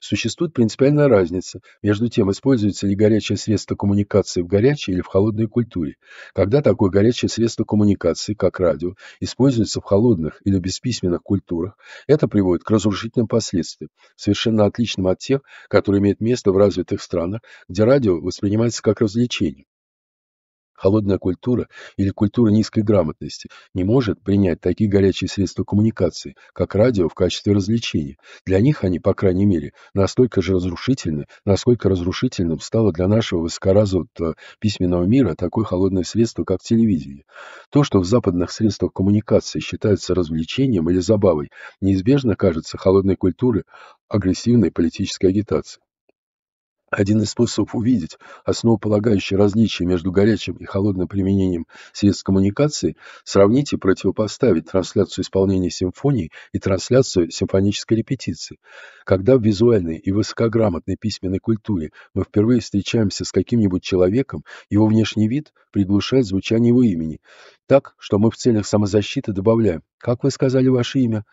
Существует принципиальная разница между тем, используется ли горячее средство коммуникации в горячей или в холодной культуре. Когда такое горячее средство коммуникации, как радио, используется в холодных или бесписьменных культурах, структурах. Это приводит к разрушительным последствиям, совершенно отличным от тех, которые имеют место в развитых странах, где радио воспринимается как развлечение. Холодная культура или культура низкой грамотности не может принять такие горячие средства коммуникации, как радио в качестве развлечения. Для них они, по крайней мере, настолько же разрушительны, насколько разрушительным стало для нашего высокоразвитого письменного мира такое холодное средство, как телевидение. То, что в западных средствах коммуникации считается развлечением или забавой, неизбежно кажется холодной культурой агрессивной политической агитации. Один из способов увидеть основополагающее различие между горячим и холодным применением средств коммуникации – сравнить и противопоставить трансляцию исполнения симфонии и трансляцию симфонической репетиции. Когда в визуальной и высокограмотной письменной культуре мы впервые встречаемся с каким-нибудь человеком, его внешний вид приглушает звучание его имени. Так, что мы в целях самозащиты добавляем «Как вы сказали ваше имя?»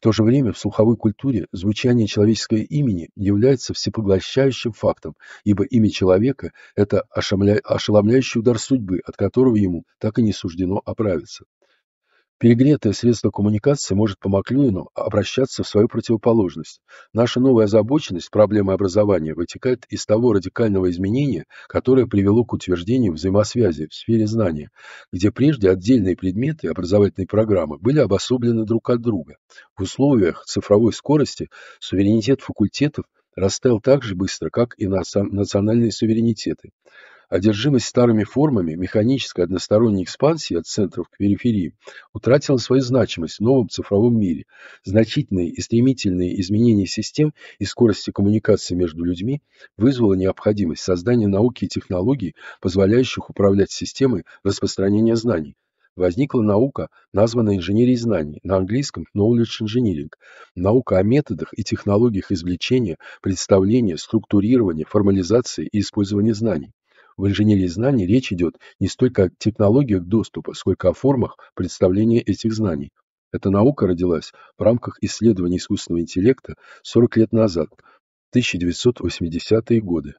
В то же время в слуховой культуре звучание человеческого имени является всепоглощающим фактом, ибо имя человека – это ошеломляющий удар судьбы, от которого ему так и не суждено оправиться. Перегретое средство коммуникации может по Маклюину обращаться в свою противоположность. Наша новая озабоченность проблемой образования вытекает из того радикального изменения, которое привело к утверждению взаимосвязи в сфере знания, где прежде отдельные предметы и образовательные программы были обособлены друг от друга. В условиях цифровой скорости суверенитет факультетов растаял так же быстро, как и национальные суверенитеты. Одержимость старыми формами, механической односторонней экспансии от центров к периферии утратила свою значимость в новом цифровом мире. Значительные и стремительные изменения систем и скорости коммуникации между людьми вызвало необходимость создания науки и технологий, позволяющих управлять системой распространения знаний возникла наука, названная инженерией знаний, на английском knowledge engineering, наука о методах и технологиях извлечения, представления, структурирования, формализации и использования знаний. В инженерии знаний речь идет не столько о технологиях доступа, сколько о формах представления этих знаний. Эта наука родилась в рамках исследований искусственного интеллекта 40 лет назад, 1980-е годы.